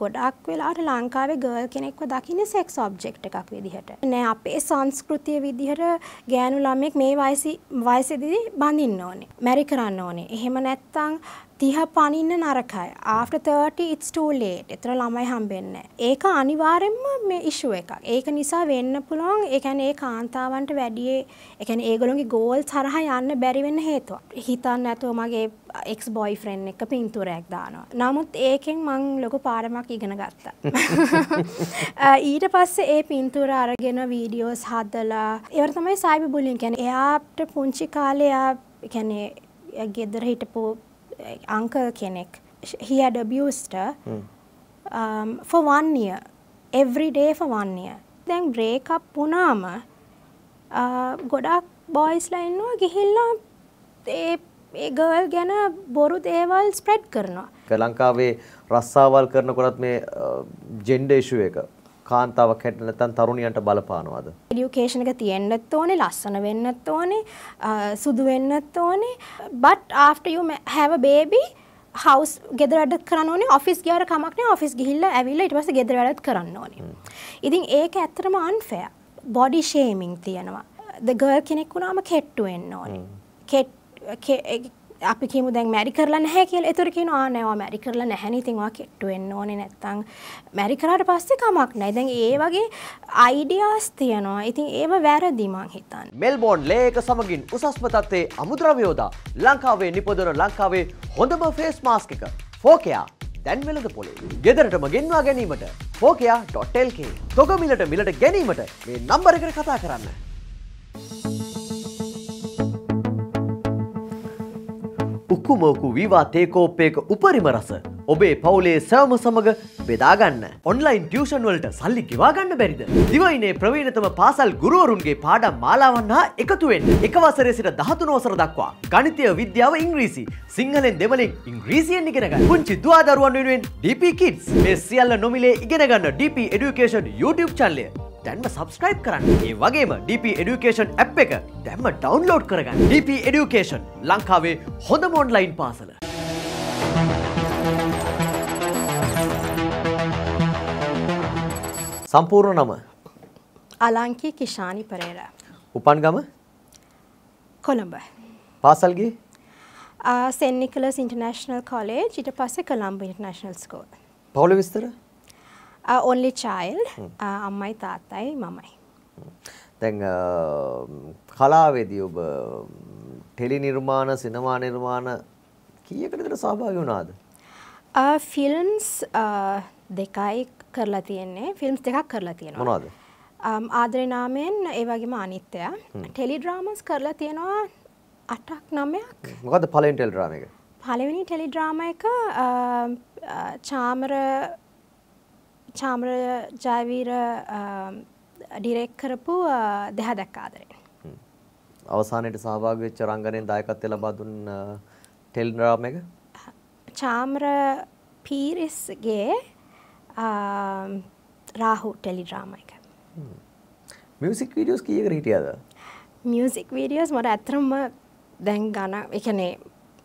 ගොඩක් වෙලාට ලංකාවේ ගර්ල් කෙනෙක්ව දකින සෙක්ස් ඔබ්ජෙක්් එකක් විදිහට නෑ අපේ සංස්කෘතිය විදිහට ගෑනු ළමෙක් මේ වයිසි වයසදිදි බඳින්න ඕනේ මැරි කරන්න ඕනේ එහෙම නැත්තං තිහ පනින්න නරකයි ආට 30 it's too late එතන ළමයි හම්බෙන්නේ ඒක අනිවාර්යෙන්ම මේ ඉෂුව එකක් ඒක නිසා වෙන්න පුළුවන් ඒ කියන්නේ ඒ කාන්තාවන්ට වැඩි ඒ කියන්නේ ඒගොල්ලෝගේ ගෝල් තරහ යන්න බැරි වෙන්න හේතුවක් හිතන්න නැතුව මගේ එක්ස් බොයිෆ්‍රෙන්ඩ් එක පින්තූරයක් දානවා නමුත් ඒකෙන් මං ලොකු පාඩමක් ඉගෙන ගත්තා ඊට පස්සේ ඒ පින්තූර අරගෙන වීඩියෝස් හදලා ඒවර තමයි සයිබර් බුලින් කියන්නේ එයාට පුංචි කාලේ එයා කියන්නේ ගෙදර හිටපු uncle කෙනෙක් he had abused her mm. um, for one year every day for one year දැන් break up වුණාම uh, ගොඩක් බොයිස්ලා ඉන්නවා ගිහිල්ලා ඒ ඒ ගර්ල් ගැන බොරු දේවල් ස්ප්‍රෙඩ් කරනවා ලංකාවේ රස්සාවල් කරනකොටත් මේ ජෙන්ඩ uh, ඉෂුව එක කාන්තාවක් හැට නැත්තම් තරුණියන්ට බලපානවද? එඩියුකේෂන් එක තියෙන්නත් ඕනේ, ලස්සන වෙන්නත් ඕනේ, සුදු වෙන්නත් ඕනේ. but after you have a baby හවස් ගෙදර වැඩ කරන්න ඕනේ ඔෆිස් ගියාට කමක් නෑ ඔෆිස් ගිහිල්ලා ඇවිල්ලා ඊට පස්සේ ගෙදර වැඩත් කරන්න ඕනේ. ඉතින් ඒක ඇත්තටම unfair. body shaming තියෙනවා. the girl කෙනෙක් වුණාම කෙට්ටු වෙන්න ඕනේ. කෙට් අපි කියමු දැන් මැරි කරලා නැහැ කියලා. ඒතර කියනවා ආ නෑ ඔයා මැරි කරලා නැහැ නේ. ඉතින් ඔයා කෙට්ටු වෙන්න ඕනේ නැත්තම් මැරි කරාට පස්සේ කමක් නැහැ. දැන් ඒ වගේ අයිඩියාස් තියෙනවා. ඉතින් ඒව වැරදි මං හිතන්නේ. මෙල්බෝන් ලේ එක සමගින් උසස්ම තත්ත්වයේ අමුද්‍රව්‍යෝදා ලංකාවේ නිපදවන ලංකාවේ හොඳම ෆේස් මාස්ක් එක. ෆෝකයා දැන් වෙළඳ පොලේ ගෙදරටම ගෙන්වා ගැනීමට ෆෝකයා.lk තොගමිලට මිලට ගැනීමට මේ නම්බර එකට කතා කරන්න උක්කුමෝකු විවා තේකෝප්පයක උපරිම රස ඔබේ පවුලේ සෑම සමඟ බෙදාගන්න. ඔන්ලයින් ටියෂන් වලට සල්ලි කිවාගන්න බැරිද. දිවයිනේ ප්‍රවීණතම පාසල් ගුරුවරුන්ගේ පාඩම් මාලාවන් හා එකතුවෙන් එකවසරේ සිට දහතු නෝසර දක්වා. ගනිතය විද්‍යාව ඉංග්‍රීසි සිංහලෙන් දෙමලින් ඉංග්‍රීසියෙන් ඉගෙනග පුංචි දවාදරුවන් වෙනුවෙන් DP කිඩ්ස් මේ සියල්ල නොමිලේ ඉගෙනගන්න DP Education YouTube චල්ලය දැන්ම සබස්ක්‍රයිබ් කරන්න ඒ වගේම DP Education ඇ් එක දැම්ම ඩවන්ලෝඩ් කරගන්න DP Education ලංකාවේ හොඳ මෝන්ලයින් පාසල. සම්පූර්ණ නම අලංකී කිෂානි පෙරේරා. උපන් ගම? කොළඹ. පාසල් ගියේ? සෙන් නිකලස් ඉන්ටර්නැෂනල් කොලේජ් ඊට පස්සේ කොළඹ ඉන්ටර්නැෂනල් ස්කූල්. පවුල විස්තර? only child අම්මයි තාත්තයි මමයි. දැන් කලාවේදී ඔබ ටෙලි නිර්මාණ සිනමා නිර්මාණ කීයකට විතර සහභාගී වුණාද? ෆිල්ම්ස් දෙකයි කරලා තියෙන්නේ ෆිල්ම්ස් දෙකක් කරලා තියෙනවා මොනවද ආදරේ නාමයෙන් ඒ වගේම අනිත්‍යය ටෙලි ඩ්‍රාමස් කරලා තියෙනවා අටක් නමයක් මොකද්ද පළවෙනි ටෙලි ඩ්‍රාම එක පළවෙනි ටෙලි ඩ්‍රාම එක චාමර චාමර ජයවීර ඩිරෙක් කරපු දෙහ දැක් ආදරේ අවසානයට සහභාගි වෙච්ච රංගනයෙන් දායකත්වය ලබා දුන් ටෙලිග්‍රාම් එක චාම්‍ර පීරිස්ගේ රාහු ටෙලිඩ්‍රාම එක මියසික් වීඩියෝස් කියකට හිටියද මියසික් වීඩියෝස් මට ඇත්තරම්ම දැන් ගන එකනේ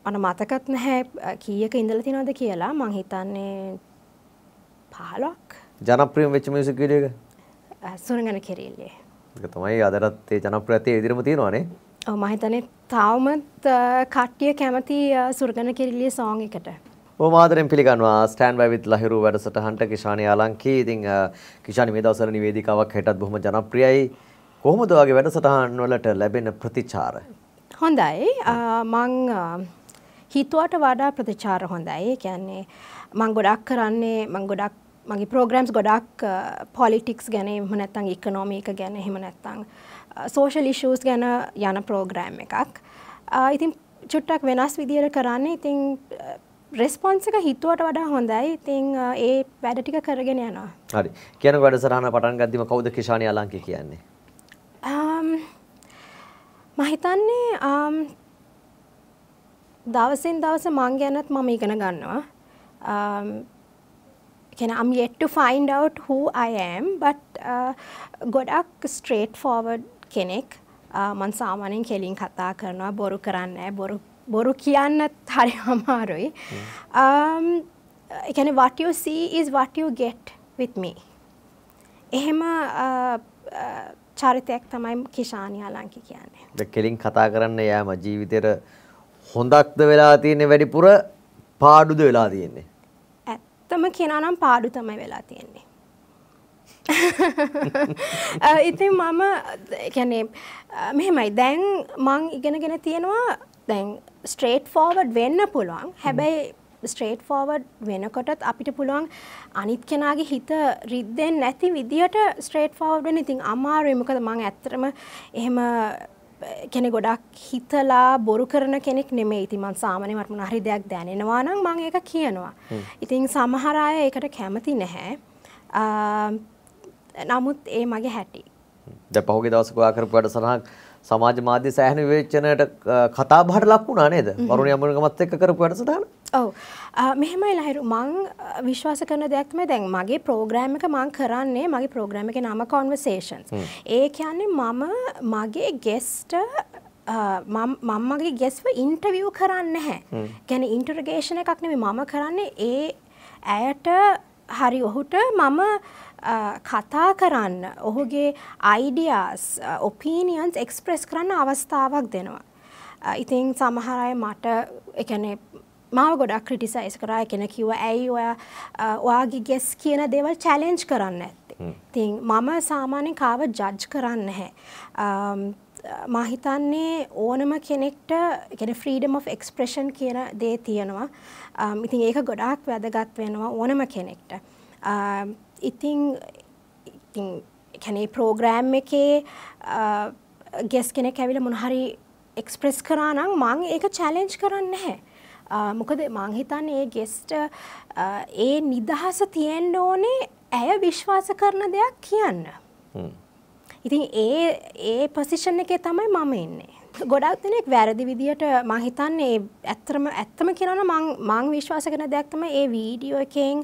අන මතකත් නැහැ කියක ඉඳල තිනොද කියලා මං හිතන්නේ පහලොක් ජනප්‍රියම් වෙච්ච මියසික් විඩිය එක සුරගන කෙරල්ලේ තමයි අදරත්තේ ජනප්‍රතිය ඉදිරම තියෙනවානේ මහිතනේ තවමත් කට්ටිය කැමති සුර්ගන කෙරල්ලිය සෝං එකට මාදරෙන් පිළිගන්නවා ස්ටෑන්බයි විත් ලහිරු වැඩසටහනට කිෂානි ආලංකී. ඉතින් කිෂානි මේ දවස්වල නිවේදිකාවක් හෙටත් බොහොම ජනප්‍රියයි. කොහොමද ඔයාගේ වැඩසටහන් වලට ලැබෙන ප්‍රතිචාර? හොඳයි. මං හිතුවට වඩා ප්‍රතිචාර හොඳයි. ඒ කියන්නේ මං ගොඩක් කරන්නේ මං ගොඩක් මගේ ප්‍රෝග්‍රෑම්ස් ගොඩක් පොලිටික්ස් ගැන එහෙම නැත්නම් ඉකොනොමි එක ගැන එහෙම නැත්නම් සෝෂල් ඉෂුස් ගැන යන ප්‍රෝග්‍රෑම් එකක්. ඉතින් චුට්ටක් වෙනස් විදියට කරන්නේ ඉතින් රෙස්පොන්සක හිතුවට වඩා හොඳයි ඉතිං ඒ වැඩ ටික කරගෙන යනවා හරි කියන වැඩසරහන පටන් ගදදිම කවුද කිෂාණය අලංකි කියන්නේ මහිතන්නේ දවසින් දවස මං ගැනත් මම ඉගෙන ගන්නවා can I'm yet to find out who I am but ගොඩක් ස්ට්‍රේට් ෆෝවඩ් කෙනෙක් මන් සාමානෙන් කෙලින් කතා කරනවා බොරු කරන්න බොරු බොරු කියන්නත් හරි අමාරුයි එකන වටයෝ සීස් වටයෝ ගෙට් විත්මි එහෙම uh, uh, චරිතයක් තමයි කිෂානය අලංකි කියන්නේ කෙලින් කතා කරන්න යෑම ජීවිතයට හොඳක්ද වෙලා තියන්නේ වැඩිපුර පාඩුද වෙලා තියෙන්නේ ඇත්තම කෙනනම් පාඩු තමයි වෙලා තියෙන්නේ uh, ඉතින් මම කැනේ මෙහෙමයි දැන් මං ඉගෙනගෙන තියෙනවා දැන් ස්ට්‍රේට් ෆෝවඩ් වෙන්න පුළුවන් හැබැයි ස්ට්‍රේට් ෆෝවඩ් වෙනකොටත් අපිට පුළුවන් අනිත් කෙනගේ හිත රිද්දෙන් නැති විදිහට ස්ට්‍රේට් ෆෝවඩ්ෙන් ඉතින් අමාරුවමකද මං ඇත්තරම එහෙම කෙනෙ ගොඩක් හිතලා බොරු කරන කෙනෙක් නෙමේ ඉතිමන් සාමනයමට මුණ හරි දෙයක් දැනෙනවා නම් මං ඒක කියනවා. ඉතින් සමහරාය ඒකට කැමති නැහැ නමුත් ඒ මගේ හැටි. ද පහුගේ දවසකවා කරපුට සරහක් සමාජ මාධ්‍ය සෑහෙන විවේචනයට කතා බහට ලක් වුණා නේද? වරුණ යමුණකමත් එක්ක කරපු වැඩසටහන. ඔව්. මෙහෙමයි ලහිරු මං විශ්වාස කරන දෙයක් තමයි දැන් මගේ ප්‍රෝග්‍රෑම් එක මං කරන්නේ මගේ ප්‍රෝග්‍රෑම් එකේ නම Conversations. ඒ කියන්නේ මම මගේ ගෙස්ට මම මගේ ගෙස්ව ඉන්ටර්විව් කරන්න නැහැ. ගැන ඉන්ටර්ගේෂණ එකක් නෙමේ මම කරන්නේ ඒ ඇයට හරි ඔහුට මම කතා කරන්න ඔහුගේ අයිඩියස් ඔපීනියන්ස් එක්ස්ප්‍රෙස් කරන්න අවස්ථාවක් දෙනවා. ඉතින් සමහරය මට එකනේ මාව ගොඩක් ක්‍රටිසයිස් කරා කෙන කිව ඇයි ඔය ඔයාගේ ගෙස් කියන දේවල් චැලෙන්ජ් කරන්න ඇත්තේ. තින් මම සාමාන්‍ය කාව ජජ් කරන්න හැ. මහිතන්නේ ඕනම කෙනෙක්ට ගැන ෆ්‍රීඩම් of එක්ස්ප්‍රේෂන් කියන දේ තියෙනවා ඉතින් ඒක ගොඩාක් වැදගත් වෙනවා ඕනම කෙනෙක්ට ඉතිං ඉතිං කැනේ ප්‍රෝග්‍රෑම් එකේ ගෙස් කෙනෙක් ඇවිල මොනහරි එක්ස්ප්‍රෙස් කරානම් මං ඒක චැලෙන්ජ් කරන්න හැ. මොකද මංහිතන් ඒ ගෙස්ට ඒ නිදහස තියෙන්ඩ ඕනේ ඇය විශ්වාස කරන දෙයක් කියන්න. ඉතින් ඒ ඒ පොසිෂන් එකේ තමයි මම එන්නේ. ගොඩක් දෙනෙක් වැරදි විදිහට මං හිතන්නේ ඇත්තම ඇත්තම කියනවනම් මං මං විශ්වාස කරන දෙයක් තමයි ඒ වීඩියෝ එකෙන්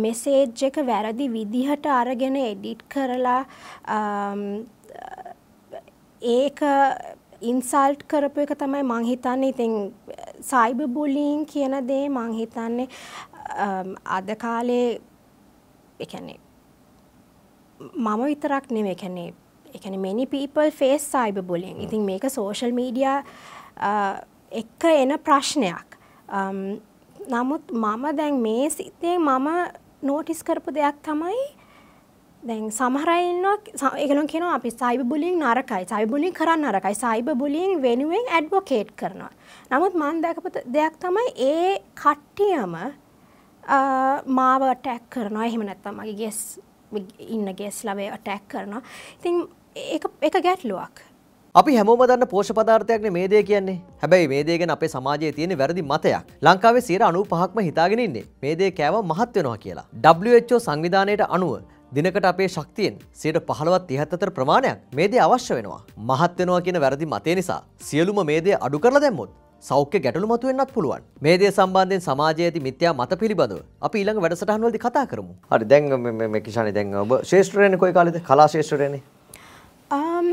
මෙසේජ් එක වැරදි විදිහට අරගෙන එඩිට් කරලා ඒක ඉන්සල්ට් කරපු එක තමයි මං හිතන්නේ ඉතින් සයිබර් බුලින් කියන දේ මං හිතන්නේ අද කාලේ ඒ කියන්නේ මම විතරක් නෙමෙයි කියන්නේ එකන මෙනි පීපල් ෆේස් සයිබ බුලින් ඉතින් මේක සෝෂල් මීඩිය එක්ක එන ප්‍රශ්නයක් um, නමුත් මම දැන් මේ සිතේ මම නෝටිස් කරපු දෙයක් තමයි දැන් සමහරයින්නවා ඒගලන් කියනවා අපි සයිබ බුලින් නරකයි සයිබ බුලින් කරන්න නරකයි සයිබ බුලින් වෙනුවෙන් ඇඩ්වොකේට් කරනවා නමුත් මම දැකපු දෙයක් තමයි ඒ කට්ටියම uh, මාව ටැක් කරනවා එහෙම නැත්තම් මගේ ගෙස් ඉන්නගේ ස්ලවේ අටැක් කරනවා ඉතින් එක ගැටලුවක් අපි හැමෝම දන්න පෝෂ පදාර්ථයක්න මේ දේ කියන්නේ හැබැයි මේ දේ ගැන අපේ සමාජයේ තියෙන වැරදි මතයක් ලංකාවේ සියර අනු පහක්ම හිතාගෙන ඉන්නේ මේ දේ කෑව මහත් වෙනවා කියලා WHO සංවිධානයට අනුව දිනකට අපේ ශක්තියෙන් සියට පහළවත් තිහත්තර ප්‍රමාණයක් මේ දේ අවශ්‍ය වෙනවා මහත් වෙනවා කියන වැරදි මතය නිසා සියලුම මේ දේ අඩු කරලා දැම්මුත් සෞඛ්‍ය ගැටලු මතුවෙන්නත් පුළුවන් මේ දේ සම්බන්ධයෙන් සමාජයේ ඇති මිත්‍යා මත පිළිබඳව අපි ඊළඟ වැඩසටහන්වලදී කතා කරමු. හරි දැන් මේ කිෂානි දැන් ඔබ ශ්‍රේෂ්ඨරේනේ කොයි කාලෙද? කලා ශ්‍රේෂ්ඨරේනේ. um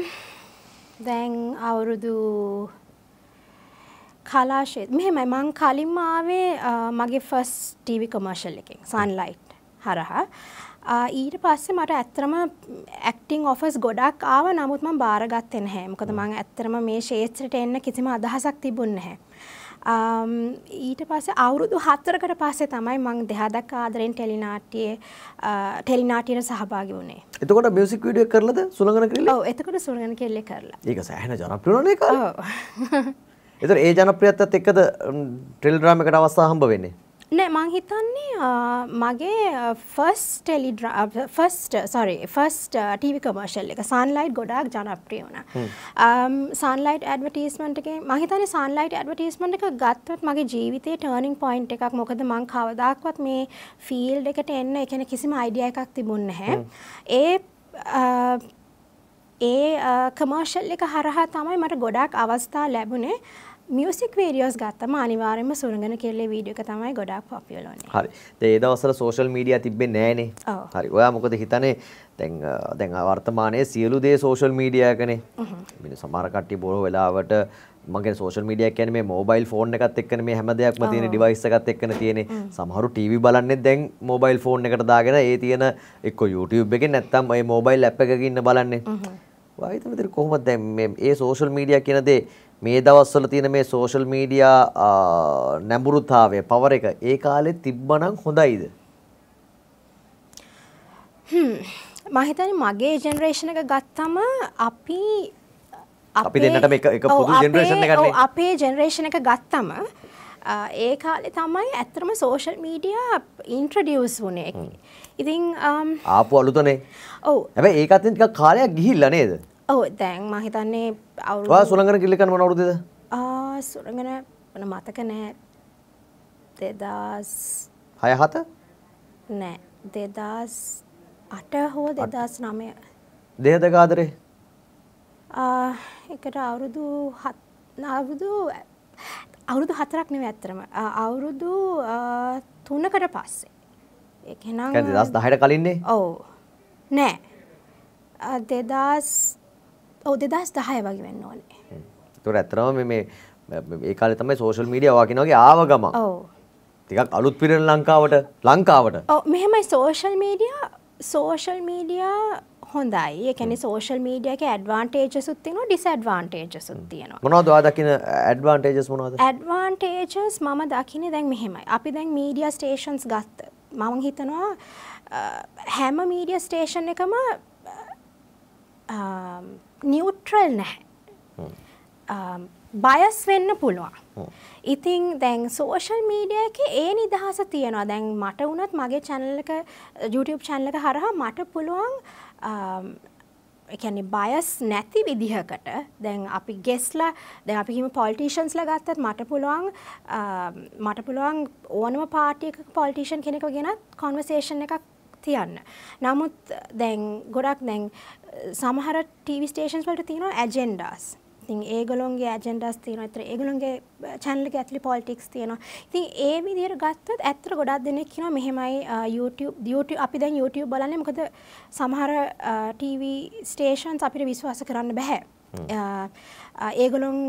දැන් අවුරුදු කලාශේ මෙහෙමයි මං කලින්ම ආවේ මගේ ෆස් ටීවි කොමර්ෂල් එකෙන් සන්ලයිට් හරහා ඊට පස්සේ මට ඇත්තරම ඇක්ටිං ඔෆස් ගොඩක් ආව නමුත් මම බාරගත්තේ නැහැ මොකද මම ඇත්තරම මේ ශේත්‍රයට එන්න කිසිම අදහසක් තිබුණේ නැහැ ඊට පස්සේ අවුරුදු 4කට පස්සේ තමයි මම දෙහදක් ආදරෙන් ටෙලිනාට්‍යයේ ටෙලිනාට්‍යයට සහභාගී වුණේ. එතකොට මියුසික් වීඩියෝ කරලාද සුළඟන කෙල්ලේ? ඔව් එතකොට සුළඟන කෙල්ලේ කරලා. ඒක සෑහෙන ජනප්‍රිය වුණා නේද? ඔව්. එතකොට ඒ ජනප්‍රියත්වයත් එක්කද ටෙලි ඩ්‍රාම එකට අවස්ථාව හම්බ වෙන්නේ? නෑ මං හිතන්නේ මගේ first tele first sorry first TV commercial එක සන්ලයිට් ගොඩක් ජනප්‍රිය වුණ සන්ලයිට් ඇඩවටස්මටගේ මහිතන සන්ලයිට් ඇඩවටස්මට එක ගත්වත් මගේ ජීවිතේ ටර්නිින් පොයින්් එකක් මොකද මං කවදක්වත් මේ ෆිල්ඩ් එකට එන්න එකන කිසිම අයිඩිය එකක් තිබුන්න හැ ඒ ඒ කමර්ශල් එක හරහා තමයි මට ගොඩක් අවස්ථා ලැබුණේ මියසික් වීඩියෝස් ගත්තම අනිවාර්යයෙන්ම සුරංගන කෙල්ලේ වීඩියෝ එක තමයි ගොඩාක් පොපියුලර් වෙන්නේ. හරි. දැන් ඒ දවස්වල සෝෂල් මීඩියා තිබෙන්නේ නැහනේ. හරි. ඔයා මොකද හිතන්නේ දැන් දැන් වර්තමානයේ සියලු දේ සෝෂල් මීඩියා එකනේ. මිනු සමහර කට්ටිය බොහෝ වෙලාවට මගේ සෝෂල් මීඩිය කියන මේ මෝබයිල් ෆෝන් එකත් එක්කන මේ හැම දෙයක්ම තියෙන ඩිවයිස් එකත් එක්කන තියෙන සමහරු ටීවී බලන්නේ දැන් මෝබයිල් ෆෝන් එකට දාගෙන ඒ තියෙන එක්ක YouTube එකෙන් නැත්තම් ඒ මෝබයිල් ඇප් එකක ඉන්න බලන්නේ. වයිතන විතර කොහොමද දැන් මේ ඒ සෝෂල් මීඩියා කියන දේ මේ දවස්වල තියෙන මේ සෝෂල් මීඩියා නැඹුරුතාවය පවර එක ඒ කාලේ තිබ්බනම් හොඳයිද? හ්ම් මම හිතන්නේ මගේ ජෙනරේෂන් එක ගත්තම අපි අපි දෙන්නටම එක එක පොදු ජෙනරේෂන් එකක් නේ. අපේ ජෙනරේෂන් එක ගත්තම ඒ කාලේ තමයි ඇත්තටම සෝෂල් මීඩියා ඉන්ට්‍රොඩියුස් වුණේ. ඉතින් ආපු අලුතනේ. ඔව්. හැබැයි ඒකත් ටිකක් කාලයක් ගිහිල්ලා නේද? ඔව දැන් මහිතන්නේ අවු සුළඟන කිල්ලිකන් මනවරුදද සුරගන වන මතක නෑ දෙදස් හයහත නෑ දෙදස් අට හෝ දෙදස් නමය දෙහදකාදරේ එකට අවුරුදු අවුරුදු අවුරුදු හතරක් නෙව ඇත්තරම අවුරුදු තුනකට පස්සේ එකනම් දස් දහයට කලින්නේ ඔවු නෑ දෙදස් ඔව දෙදස් දහය වගේ වෙන්න ඕනේ තුර ඇතරම මේ ඒකාල තමයි සෝශල් මීඩිය වාකිනගේ ආව ගම තිකක් අලුත් පිරෙන ලංකාවට ලංකාවට මෙහෙමයි සෝශල් මීඩිය සෝශල් මීඩියා හොඳයි එකන සෝෂල් මීඩියක ඇඩ්වාන්ටේජ සුත්තින ඩිස්ඩ්වාන්ටේජ සුත්තියනවා මොනවදවා දකින ඇඩ්වාන්ටේජස් මොනවද ඇඩ්වාන්ටේජස් මම දකින දැන් මෙහෙමයි අපි දැන් මීඩිය ස්ටේෂන්ස් ගත්ත මම හිතනවා හැම මීඩිය ස්ටේෂන් එකම නිියුට්‍රල් නැහැ බයස් වෙන්න පුළුවන් ඉතිං දැන් සෝෂල් මීඩිය එක ඒ නිදහස තියෙනවා දැන් මට වුණත් මගේ චැනල්ලක YouTube චැනලක හරහා මට පුළුවන් එකැනි බයස් නැති විදිහකට දැන් අපි ගෙස්ල දැ අපිම පොල්ටිෂන්ස්ල ගත්තත් මට පුළුවන් මට පුළුවන් ඕනම පාටික පොල්ටිෂන් කෙනෙක ගෙනත් කොන්වසේෂන් එකක් තියන්න. නමුත් දැන් ගොඩක් දැන් සමහර ටීවි ස්ටේෂන්ස් වලට තියෙනවා ඇජෙන්ඩාස්. ඉතින් ඒගොල්ලොන්ගේ ඇජෙන්ඩාස් තියෙනවා. ඒතර ඒගොල්ලොන්ගේ channel එක ඇතුලේ politics තියෙනවා. ඉතින් ඒ විදිහට ගත්තොත් ඇත්තට ගොඩක් දෙනෙක් කියනවා මෙහෙමයි YouTube YouTube අපි දැන් YouTube බලන්නේ මොකද සමහර TV stations අපිට විශ්වාස කරන්න බෑ. ඒගොලොන්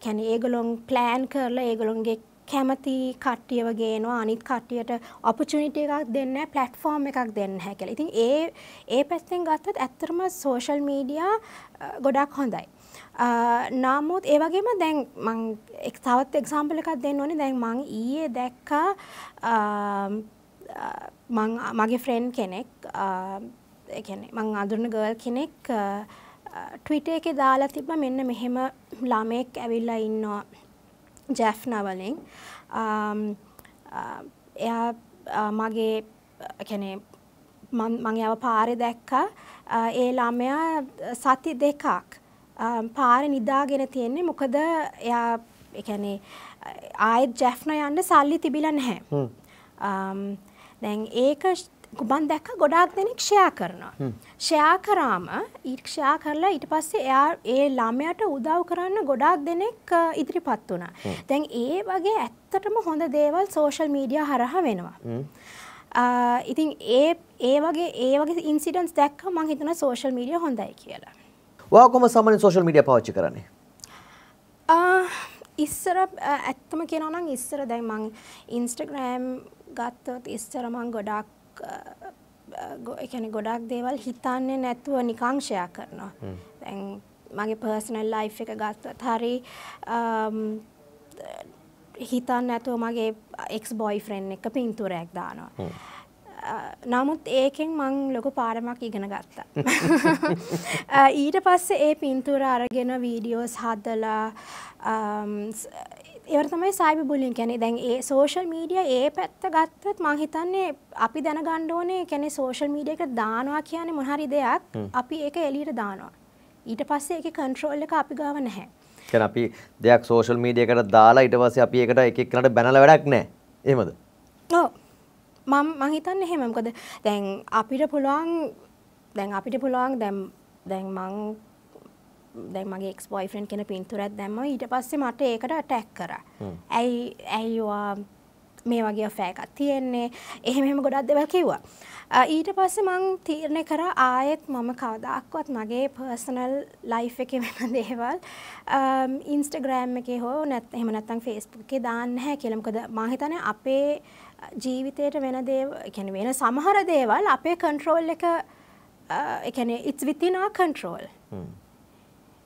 එකැන ඒගොලොන් ප්ලෑන් කරලා ඒගොලොන්ගේ කැමති කට්ටිය වගේ එනවා අනිත් කට්ටියට ඔපචුනිටි එකක් දෙන්න ප්ලට්ෆෝම් එකක් දෙන්න හැ කියලා. ඉතින් ඒ ඒ පැත්තෙන් ගත්තත් ඇත්තටම සෝෂල් මීඩියා ගොඩක් හොඳයි. නමුත් ඒ වගේම දැන් මං තවත් එක්සාම්පල් එකක් දෙන්න ඕනේ දැන් මං ඊයේ දැක්කා මං මගේ ෆ්‍රෙන්ඩ් කෙනෙක් ඒ කියන්නේ මං අඳුරන ගර්ල් කෙනෙක් ට්විටර් එකේ දාලා තිබ්බා මෙන්න මෙහෙම ළමෙක් ඇවිල්ලා ඉන්නවා ජැෆ්නා වලින් එයා මගේ කැනේ මං යව පාරෙ දැක්කා ඒ ළමයා සති දෙකක් පාරෙ නිදාගෙන තියෙන්නේ මොකද එයා එකැනේ ආයෙත් ජැෆ්න යන්න සල්ලි තිබිල නැහැ දැන් ඒක මන් දැක්ක ගොඩාක් දෙනෙක් ෂයා කරනවා. ෂයා කරාම ඊට ෂයා කරලා ඊට පස්සේ එයා ඒ ළමයට උදව් කරන්න ගොඩාක් දෙනෙක් ඉදිරිපත් වුණා. දැන් ඒ වගේ ඇත්තටම හොඳ දේවල් සෝෂල් මීඩියා හරහා වෙනවා. ඉතින් ඒ ඒ වගේ ඒ වගේ ඉන්සිඩන්ස් දැක්ක මං හිතනවා සෝෂල් මීඩියා හොඳයි කියලා. ඔයා කොහොම සාමාන්‍යයෙන් සෝෂල් මීඩියා පාවිච්චි කරන්නේ? ඉස්සර ඇත්තම කියනවා නම් ඉස්සර දැන් මං ඉන්ස්ටාග්‍රෑම් ගත්තොත් ඉස්සර මං ගොඩාක් ගොඩක් එකන ගොඩක් දේවල් හිතන්නේ නැතුව නිකංශයක් කරනවා දැන් මගේ පර්සනල් ලයි් එක ගත්වත් හරි හිතන්න ඇතුව මගේ එක්ස් බොයි ෆ්‍රෙන්් එක පින්තුරයක් දානවා නමුත් ඒකෙන් මං ලොක පාරමක් ඉගෙන ගත්තා ඊට පස්සේ ඒ පින්තුර අරගෙන වීඩියෝස් හදලා ඒවට තමයි සයිබ බුලින් කියන්නේ දැන් ඒ සෝෂල් මීඩියා ඒ පැත්ත ගත්තත් මං හිතන්නේ අපි දැනගන්න ඕනේ කියන්නේ සෝෂල් මීඩියා එකට දානවා කියන්නේ මොන හරි දෙයක් අපි ඒක එළියට දානවා ඊට පස්සේ ඒකේ කන්ට්‍රෝල් එක අපි ගාව නැහැ කියන්නේ අපි දෙයක් සෝෂල් මීඩියා එකට දාලා ඊට පස්සේ අපි ඒකට එක එක්කනට බැනලා වැඩක් නැහැ එහෙමද ඔව් මම මං හිතන්නේ එහෙම මොකද දැන් අපිට පුළුවන් දැන් අපිට පුළුවන් දැන් දැන් මං දැන් මගේ එක්ස් බොයිෆ්‍රෙන්ඩ් කෙන පින්තූරයක් දැම්ම ඊට පස්සේ මට ඒකට ඇටැක් කරා. ඇයි ඇයි ඔයා මේ වගේ ෆෑකක් තියෙන්නේ එහෙම එහෙම ගොඩක් දේවල් කිව්වා. ඊට පස්සේ මං තීරණය කරා ආයෙත් මම කවදාක්වත් මගේ පර්සනල් ලයිෆ් එකේ වෙන දේවල් ඉන්ස්ටාග්‍රෑම් එකේ හෝ නැත් එහෙම නැත්නම් Facebook එකේ දාන්න නැහැ කියලා. මොකද මං හිතන්නේ අපේ ජීවිතයට වෙන දේවල්, කියන්නේ වෙන සමහර දේවල් අපේ කන්ට්‍රෝල් එක ඒ කියන්නේ it's within our control.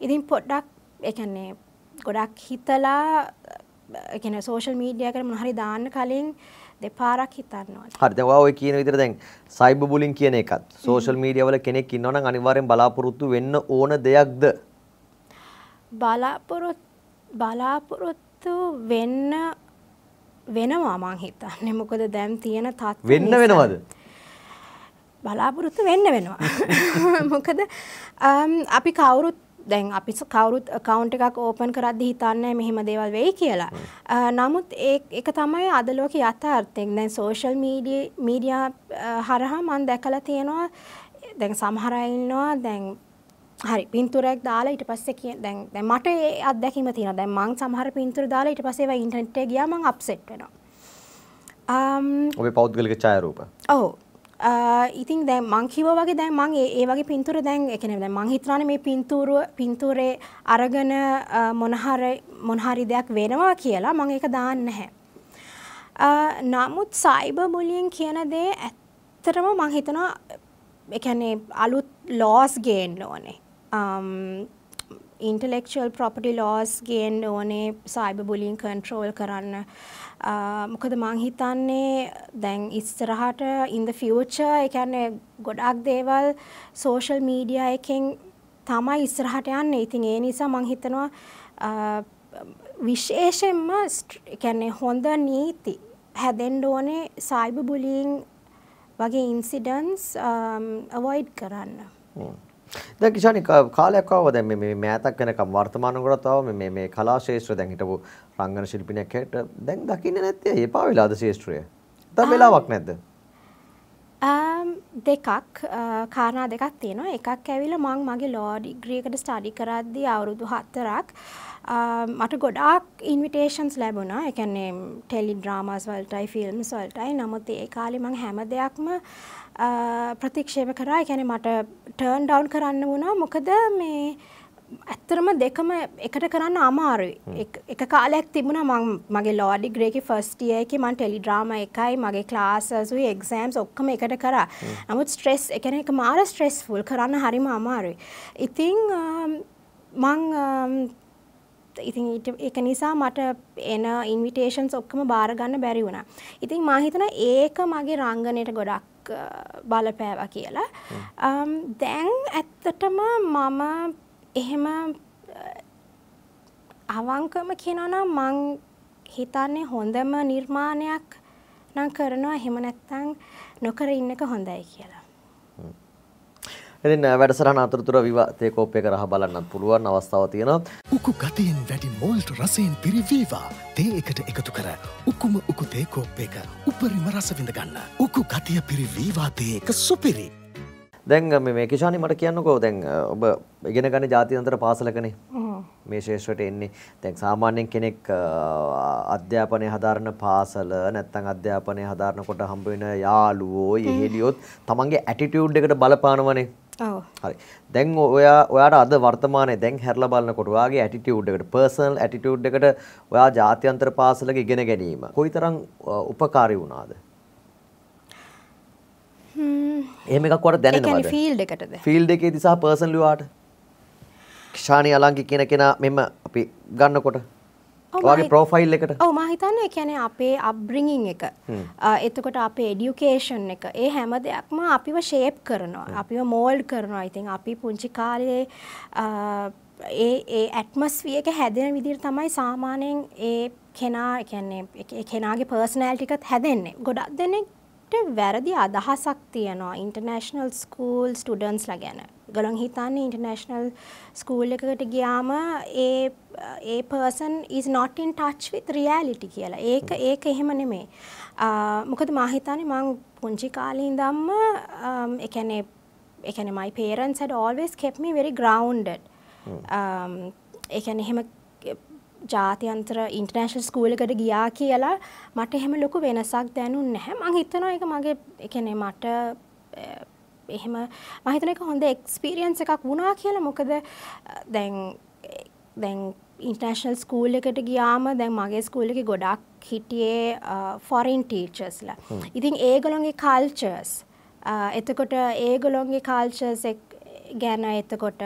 ඉතින් පොඩ්ඩක් එකන්නේ ගොඩක් හිතලා එකන සෝෂල් මීඩිය කර මහරි දාන්න කලින් දෙපාරක් හිතන්නවා හරිදවා ඔය කියන විතර දැන් සයිබ බුලින් කියන එකත් සෝෂල් මීඩියවල කෙනෙක් ඉන්නවන අනිවාරෙන් බලාපොරොත්තු වෙන්න ඕන දෙයක්ද බලාපොරොත්තු වෙන්න වෙනවා මං හිතන්නේ මොකද දැම් තියෙන තත් වෙන්න වෙනවද බලාපොරොත්තු වෙන්න වෙනවා මොකද අපි කවුරුත් දැන් අපි කවුරුත් account එකක් open කරද්දි හිතන්නේ මෙහෙම දේවල් වෙයි කියලා. නමුත් ඒක තමයි අද ලෝකේ යථාර්ථයෙන්. දැන් social media media හරහා මම දැකලා තියෙනවා දැන් සමහර අය ඉන්නවා දැන් හරි පින්තූරයක් දාලා ඊට පස්සේ කියන දැන් දැන් මට ඒ අත්දැකීම තියෙනවා. දැන් මං සමහර පින්තූර දාලා ඊට පස්සේ ඒවා ඉන්ටර්නෙට් එකේ ගියා මං අප්සෙට් වෙනවා. um ඔබේ පෞද්ගලික ඡායාරූප. ඔව්. ඉතින් දැන් මං කිව්වා වගේ දැන් මං ඒ වගේ පින්තූර දැන් ඒ කියන්නේ දැන් මං හිතනවානේ මේ පින්තූරුව පින්තූරේ අරගෙන මොනහර මොනහරි දෙයක් වෙනවා කියලා මං ඒක දාන්නේ නැහැ. නමුත් සයිබර් බුලියන් කියන දේ ඇත්තටම මං හිතනවා ඒ කියන්නේ අලුත් ලෝස් ගේන්න ඕනේ. ඉන්ටලෙක්ෂල් ප්‍රොපටි ලෝස් ගේන්න ඕනේ සයිබ බුලින් කන්ට්‍රෝල් කරන්න මොකද මං හිතන්නේ දැන් ඉස්සරහට ඉන් ද ෆියුචර් ඒ කියන්නේ ගොඩක් දේවල් සෝෂල් මීඩියා එකෙන් තමයි ඉස්සරහට යන්නේ. ඉතින් ඒ නිසා මං හිතනවා විශේෂයෙන්ම කියන්නේ හොඳ නීති හැදෙන්න ඕනේ සයිබර් බුලියින් වගේ ඉන්සිඩන්ට්ස් අවොයිඩ් කරන්න. දැන් කිෂානි කාලයක් ආවා දැන් මේ මේ මෑතක් වෙනකම් වර්තමාන කරත් ආවා මේ මේ කලා ශාස්ත්‍රය දැන් හිටපු රංගන ශිල්පිනියක් හැට දැන් දකින්නේ නැත්තේ එපා වෙලාද ශාස්ත්‍රය. තව වෙලාවක් නැද්ද? දෙකක් කාරණා දෙකක් තියෙනවා එකක් ඇවිල්ලා මං මගේ ලෝ ඩිග්‍රී එකට ස්ටඩි කරද්දී අවුරුදු 4ක් මට ගොඩාක් ඉන්විටේෂන්ස් ලැබුණා එකන්නේ ටෙලි ඩ්‍රාමාස් වලටයි ෆිල්ම්ස් වලටයි නමුත් ඒ කාලේ මං හැම දෙයක්ම ප්‍රතික්ෂේප කරා එකැන මට ටර්න් ඩවන්් කරන්න වුණා මොකද මේ ඇත්තරම දෙකම එකට කරන්න අමාරුයි එක කාලයක් තිබුණ මං මගේ ලෝඩි ග්‍රේකි ෆස්ටිය එක මන් ටෙලිඩ්‍රාම එකයි මගේ ක්ලාසසුයි එක්සෑම්ස් ඔක්කම එකට කරා නමුත් ස්ට්‍රෙස් එකන එක මාර ස්ට්‍රෙස් ෆුල් කරන්න හරිම අමාරුයි ඉතිං මං ඉතින් එක නිසා මට එන ඉන්විටේෂන්ස් ඔක්කම බාරගන්න බැරි වුණා. ඉතින් මා හිතන ඒක මගේ රංගනයට ගොඩක් බලපෑව කියලා දැන් ඇත්තටම මම එහෙම අවංකම කියනනම් මං හිතන්නේ හොඳම නිර්මාණයක් නම් කරනවා එහෙම නැත්තං නොකර ඉන්න එක හොඳයි කියලා ඉතින් වැඩසටහන අතරතුර විවාදයේ කෝපය කරහ බලන්නත් පුළුවන් අවස්ථාව තියෙනවා. උකු ගතියෙන් වැඩි මෝල්ට් රසයෙන් පිරිවීවා තේ එකට එකතු කර උකුම උකු තේ කෝප්පයක උපරිම රස විඳ ගන්න. උකු ගතිය පිරිවීවා තේ එක සුපිරි. දැන් මේ කිෂානි මට කියන්නකෝ දැන් ඔබ ඉගෙන ගන්න ජාත්‍යන්තර පාසලකනේ මේ ශේෂ්‍රයට එන්නේ දැන් සාමාන්‍යයෙන් කෙනෙක් අධ්‍යාපනය හදාරන පාසල නැත්නම් අධ්‍යාපනය හදාරනකොට හම්බ වෙන යාළුවෝ යෙහෙලියොත් තමන්ගේ ඇටිටියුඩ් එකට බලපානවනේ හරි දැන් ඔයා ඔයාට අද වර්තමානයේ දැන් හැරලා බලනකොට ඔයාගේ ඇටිටියුඩ් එකට පර්සනල් ඇටිටියුඩ් එකට ඔයා ජාත්‍යන්තර පාසලක ඉගෙන ගැනීම කොයිතරම් උපකාරී වුණාද? හ්ම් එහෙම එකක් වට දැනෙනවද? ඒ ෆීල්ඩ් එකටද? ෆීල්ඩ් එකේදී සහ පර්සනලි ඔයාට ක්ෂාණි අලංකි කියන කෙනා මෙන්න අපි ගන්නකොට ඔයාගේ ප්‍රොෆයිල් එකට ඔව් මම හිතන්නේ ඒ කියන්නේ අපේ අප්බ්‍රින්ගින් එක එතකොට අපේ এডুকেෂන් එක ඒ හැම දෙයක්ම අපිව ෂේප් කරනවා අපිව මෝල්ඩ් කරනවා ඉතින් අපි පුංචි කාලේ ඒ ඒ ඇට්මොස්ෆියර් එක හැදෙන විදිහට තමයි සාමාන්‍යයෙන් ඒ කෙනා කියන්නේ කෙනාගේ පර්සනැලිටි එකත් හැදෙන්නේ ගොඩක් දෙනෙක් වැරදි අදහසක් තියෙනවා ඉන්ටර්නේෂනල් ස්කූල් ස්ටඩන්ස්ලා ගැන ගොළොන් හිතන්නේ ඉන්ටර්නේෂනල් ස්කූල් එකකට ගියාම ඒ ඒ person is not in touch with reality කියලා. ඒක ඒක එහෙම නෙමෙයි. මොකද මා හිතන්නේ මං පුංචි කාලේ ඉඳන්ම ඒ කියන්නේ ඒ කියන්නේ my parents had always kept me very grounded. ඒ කියන්නේ එහෙම ජාතියන්තර ඉන්ටර්නේශල් ස්කූලකට ගියා කියලා මට එහෙම ලොකු වෙනසක් දැනුන් නැහැ මං හිතනවා එක මගේ එකනේ මට එහෙම මහිතන එක හොඳ එක්ස්පිරියන්ස් එකක් වුණා කියලා මොකද දැන් දැන් ඉන්ටර්නේශනල් ස්කූල් එකට ගියාම දැන් මගේ ස්කූල් එක ගොඩක් හිටියේ ෆොරින් ටීචර්ස්ලා ඉතින් ඒගොල්ලොන්ගේ කල්චර්ස් එතකොට ඒගොලොන්ගේ කල්චර්ස් එක් ගැන එතකොට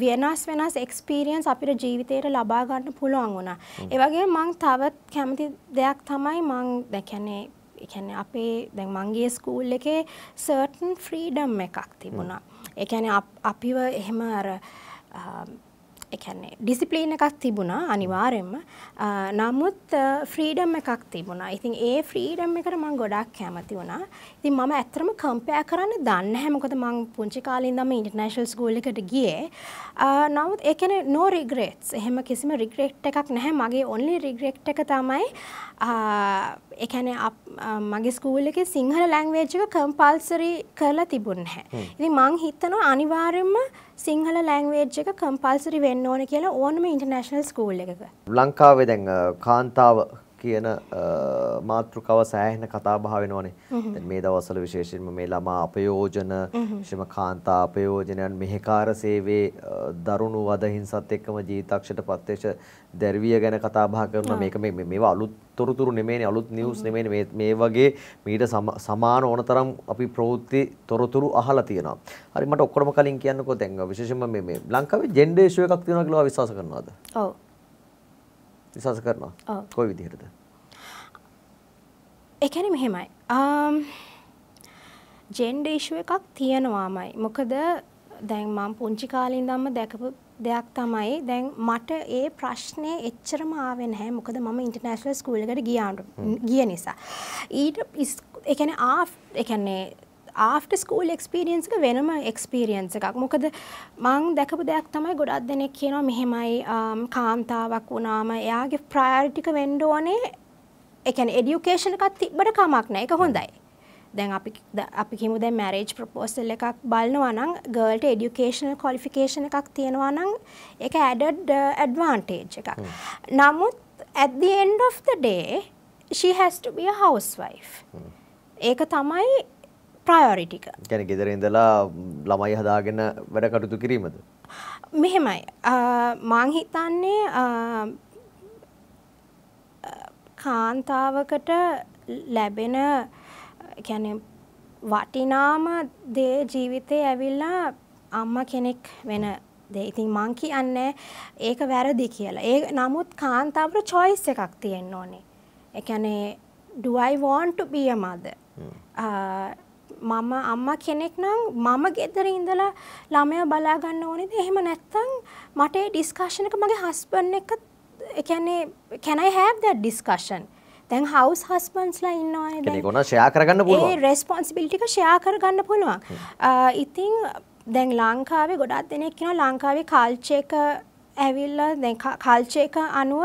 වෙනස් වෙනස් එක්ස්පීරියන්ස් අපිට ජීවිතයට ලබා ගන්න පුළුවන් වුණා. ඒ වගේම මං තවත් කැමති දෙයක් තමයි මං දැන් කියන්නේ අපේ දැන් මංගේ ස්කූල් එකේ සර්ටන් ෆ්‍රීඩම් එකක් තිබුණා. ඒ කියන්නේ අපිව එහෙම අර එකන්නේ ඩිසිපලීන එකක් තිබුණා අනිවාරෙන්ම නමුත් ෆ්‍රීඩම් එකක් තිබුණා ඉතින් ඒ ෆ්‍රීඩම් එකට මං ගොඩක් කැමති වුණා ඉතින් මම ඇත්තරම කම්පය කරන්න දන්න හැමකොද මං පුංචි කාලින් දම ඉන්ටර්නේශල් ගෝල්ලිකට ගිය නමුත් එකන නෝ රිගරේට්ස් එහෙම කිසිම රිගරෙක්් එකක් නැහැ මගේ ඔන්ලි රිගරෙක්් එක තමයි එකන මගේ ස්කූල එක සිංහල ලැංවේජ්ක කම්පල්සරි කරලා තිබුණ හැ. ඉති මං හිතනවා අනිවාරෙන්ම සිංහල ලැංවේජ් එක කම්පල්සරි වෙන්න ඕන කියලා ඕනම ඉන්ටර්නශනල් ස්කූල් එකක. ලංකාවේ දැන් කාන්තාව කියන මාතෘකාව සෑහෙන කතාබහ වෙනවනේ. දැන් මේ දවස්වල විශේෂයෙන්ම මේ ළමා අපයෝජන, විශේෂම කාන්තා අපයෝජනයන් මෙහෙකාර සේවයේ දරුණු වදහින්සත් එක්කම ජීවිතාක්ෂයට ප්‍රත්‍යක්ෂ දැරවිය ගැන කතාබහ කරනවා. මේක මේ මේවා අලුත් තොරතුරු නෙමෙයිනේ අලුත් නිවුස් නෙමෙයිනේ මේ වගේ මීට සමාන ඕනතරම් අපි ප්‍රවෘත්ති තොරතුරු අහලා තියෙනවා. හරි මට ඔක්කොම කලින් කියන්නකෝ දැන් විශේෂයෙන්ම මේ මේ ලංකාවේ ජෙන්ඩර් ඉෂුව එකක් තියෙනවා කියලා විශ්වාස කරනවද? ඔව්. විශ්වාස කරනවා. කොයි විදිහටද? ඒ කියන්නේ මෙහෙමයි. ජෙන්ඩර් ඉෂුව එකක් තියෙනවාමයි. මොකද දැන් මම පුංචි කාලේ ඉඳන්ම දැකපු දෙයක් තමයි දැන් මට ඒ ප්‍රශ්නේ එච්චරම ආවේ නැහැ. මොකද මම ඉන්ටර්නැෂනල් ස්කූල් එකට ගිය නිසා. ඊට ඒ කියන්නේ ආ ඒ කියන්නේ ආෆ්ට ස්කූල් එක්ස්පිරියන්ස්ක වෙනම එක්ස්පිරියන්ස එකක් මොකද මං දැකපු දෙයක් තමයි ගොඩත් දෙනෙක් කියනවා මෙහෙමයි um, කාන්තාවක් වුණාම එයාගේ ප්‍රයර්ටික වෙන්ඩෝනේ එකන එඩියුකේෂණකත් තිබට කමක් නෑ එක හොඳයි දැන් අපි අපි කිමු දැන් මැරේජ් ප්‍රොපෝසල් එකක් බලනවා නම් ගර්ල්ට এডুকেෂනල් ක්වොලිෆිකේෂන් එකක් තියෙනවා නම් ඒක ඇඩඩ් ඇඩ්වාන්ටේජ් uh, එකක්. නමුත් at the end of the day she has to be a housewife. ඒක තමයි ප්‍රයෝරිටික ගැන ගෙදර ඉඳලා ළමයි හදාගෙන වැඩ කටුතු කිරීමද මෙහෙමයි මංහිතන්නේ කාන්තාවකට ලැබෙන කැන වටිනාම දේ ජීවිතය ඇවිල්ලා අම්ම කෙනෙක් වෙන දේ ඉතින් මං කියන්නේ ඒක වැරදි කියලා ඒ නමුත් කාන්තාවට චොයිස් එකක් තියෙන්න ඕනේ එකනේ do I want to be a mother? Mm. Uh, මම අම්මා කෙනෙක් නම් මම ගෙදර ඉඳලා ළමයා බලා ගන්න ඕනේද? එහෙම නැත්නම් මට ඒ ඩිස්කෂන් එක මගේ හස්බන්ඩ් එක්ක ඒ කියන්නේ can I have that discussion? දැන් හවස් හස්බන්ස්ලා ඉන්නවානේ දැන් කෙනෙක් උනා ෂෙයා කරගන්න පුළුවන්. ඒ රෙස්පොන්සිබිලිටි එක ෂෙයා කරගන්න පුළුවන්. ඉතින් දැන් ලංකාවේ ගොඩක් දෙනෙක් කියනවා ලංකාවේ කල්චර් එක ඇවිල්ලා දැන් කල්චර් එක අනුව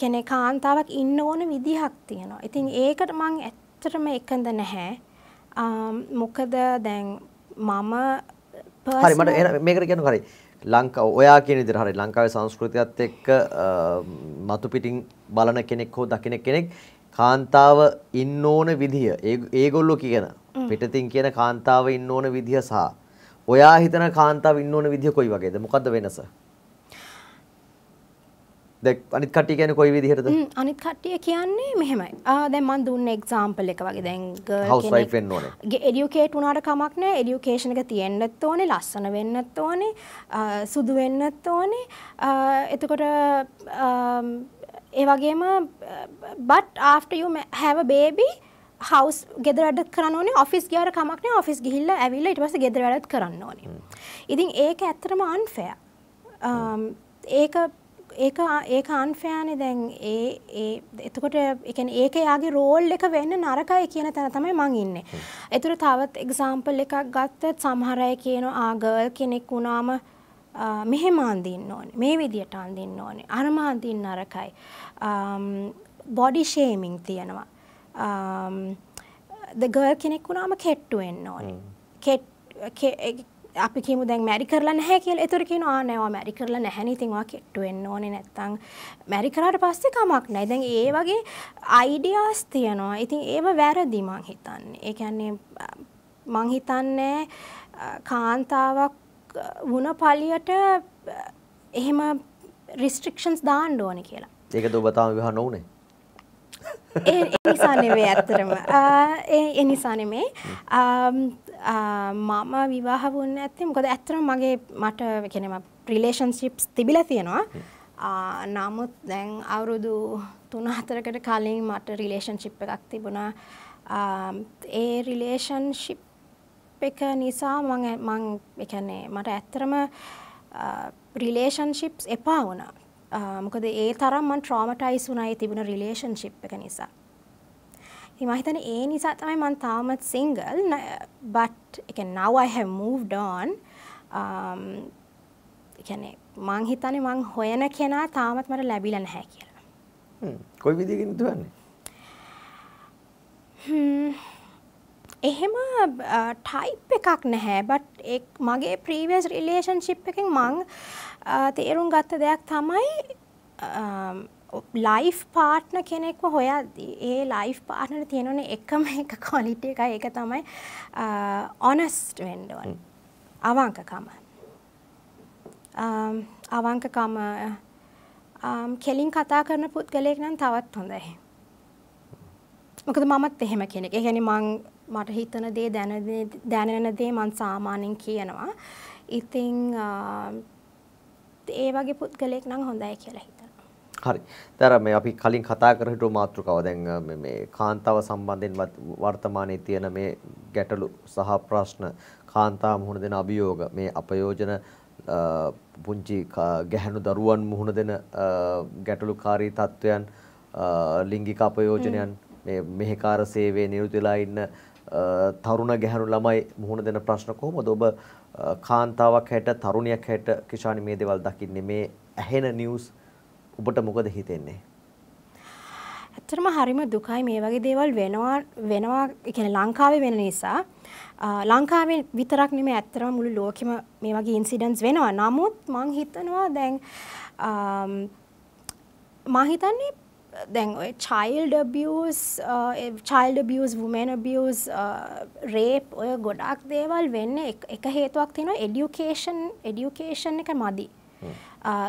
කෙනෙ කාන්තාවක් ඉන්න ඕන විදිහක් තියෙනවා. ඉතින් ඒකට මං ඇත්තටම එකඳ නැහැ. මොකද දැන් මම හරි මට මේකට කියන්න හරි. ලංකාව ඔයා කියන විදිහට හරි ලංකාවේ සංස්කෘතියත් එක්ක මතු පිටින් බලන කෙනෙක් හෝ දකින කෙනෙක් කාන්තාව ඉන්න ඕන විදිය ඒගොල්ලෝ කියන පිටතින් කියන කාන්තාව ඉන්න ඕන විදිය සහ ඔයා හිතන කාන්තාව ඉන්න ඕන විදිය කොයි වගේද මොකද්ද වෙනස? දැන් අනිත් කට්ටිය කියන්නේ කොයි විදිහටද? අනිත් කට්ටිය කියන්නේ මෙහෙමයි. දැන් මම දුන්න එක්සැම්පල් එක වගේ දැන් හවුස් වයිෆ් වෙන්න ඕනේ. එඩියුකේට් වුණාට කමක් නැහැ. එඩියුකේෂන් එක තියෙන්නත් ඕනේ, ලස්සන වෙන්නත් ඕනේ, සුදු වෙන්නත් ඕනේ. එතකොට ඒ වගේම but after you have a baby හවස් ගෙදර වැඩ කරන්න ඕනේ ඔෆිස් ගියාට කමක් නැහැ ඔෆිස් ගිහිල්ලා ඇවිල්ලා ඊට පස්සේ ගෙදර වැඩත් කරන්න ඕනේ. ඉතින් ඒක ඇත්තටම අන්ෆෙයා. ඒක ඒක ඒක අන්ෆයානේ දැන් ඒ ඒ එතකොට ඒ කියන්නේ ඒක යාගේ රෝල් එක වෙන්න නරකයි කියන තැන තමයි මං ඉන්නේ. ඒතර තවත් එක්සැම්පල් එකක් ගත්තත් සමහර අය කියනවා ආ ගර්ල් කෙනෙක් වුණාම මෙහෙම අඳින්න ඕනේ. මේ විදියට අඳින්න ඕනේ. අරම අඳින්න නරකයි. බොඩි ෂේමින් තියෙනවා. ද ගර්ල් කෙනෙක් වුණාම කෙට්ටු වෙන්න ඕනේ. කෙට් අපි කියමු දැන් මැරි කරලා නැහැ කියලා. ඒතර කියනවා ආ නෑ ඔයා මැරි කරලා නැහැ නේ. ඉතින් ඔයා කෙට්ටු වෙන්න ඕනේ නැත්තම් මැරි කරාට පස්සේ කමක් නැහැ. දැන් ඒ වගේ අයිඩියාස් තියනවා. ඉතින් ඒව වැරදි මං හිතන්නේ. ඒ කියන්නේ මං හිතන්නේ කාන්තාවක් වුණ පලියට එහෙම රිස්ට්‍රික්ෂන්ස් දාන්න ඕනේ කියලා. ඒක ඔබ තාම විවාහ නොවුනේ? එනිසා නෙවේ ඇත්තරම එනිසා නෙමේ මම විවාහ වන්න ඇත්තේ මොකද ඇත්තරම මගේ මට කෙනෙම ප්‍රිලේෂන්ශිප්ස් තිබිල තියෙනවා නමුත් දැන් අවුරුදු තුනහතරකට කලින් මට රිලේෂන්ශිප් එකක් තිබුණා ඒ රිලේෂන්ශිප් එක නිසා මං එකන්නේ මට ඇත්තරම රිලේෂන්ශිප්ස් එපා වුණා මොකද ඒ තරම් මන් ට්‍රෝමටයිස් වුණයි තිබුණ රිලේෂන්ෂිප් එක නිසා. ඉතින් මම හිතන්නේ ඒ නිසා තමයි මන් තාමත් single but again now I have moved on um කියන්නේ මං හිතන්නේ මං හොයන කෙනා තාමත් මට ලැබිලා නැහැ කියලා. හ්ම් කොයි විදිහකින්ද දුවන්නේ? හ්ම් එහෙම ටයිප් එකක් නැහැ බට් මගේ ප්‍රීවියස් රිලේෂන්ෂිප් එකෙන් මං තේරුම් ගත්ත දෙයක් තමයි ලයිෆ් පාට්න කෙනෙක්ව හොයද්දී ඒ ලයිෆ් පාට්නට තියෙනවන එකම එක කොලිටි එක ඒක තමයි ඔනස්ට් වෙන්ඩෝන් අවංකකම අවංකකම කෙලින් කතා කරන පුද්ගලයෙක් නම් තවත් හොඳයි මොකද මමත් එහෙම කෙනෙක් එහෙනි මං මට හිතන දේ දැනන දේ මන් සාමානෙන් කියනවා ඉතිං ඒ වගේ පුද්ගලයෙක් නම් හොඳයි කියලා හිතනවා. හරි. දැන් මේ අපි කලින් කතා කර හිටු මාතෘකාව දැන් මේ කාන්තාව සම්බන්ධයෙන් වර්තමානයේ තියෙන මේ ගැටලු සහ ප්‍රශ්න කාන්තාව මුහුණ දෙන අභියෝග මේ අපයෝජන පුංචි ගැහැණු දරුවන් මුහුණ දෙන ගැටලුකාරී තත්වයන් ලිංගික අපයෝජනයන් මේ මෙහෙකාර සේවයේ නිරත වෙලා ඉන්න තරුණ ගැහැණු ළමයි මුහුණ දෙන ප්‍රශ්න කොහොමද ඔබ කාන්තාවක් හැට තරුණියක් හැට කිෂානි මේ දේවල් දකින්නේ මේ ඇහෙන නිවුස් ඔබට මොකද හිතෙන්නේ? ඇත්තටම හරිම දුකයි මේ වගේ දේවල් වෙනවා වෙනවා කියන්නේ ලංකාවේ වෙන නිසා ලංකාවේ විතරක් නෙමෙයි ඇත්තටම මුළු ලෝකෙම මේ වගේ ඉන්සිඩන්ට්ස් වෙනවා. නමුත් මං හිතනවා දැන් මම හිතන්නේ දැන් ඔය චයිල්ඩ බියස් චයිල්ඩ බියස් වුමෙන් බියස් රේප් ඔය ගොඩක් දේවල් වෙන්න එක හේතුවක් තියෙනවා එඩියුකේෂන් එඩියුකේෂන් එක මදි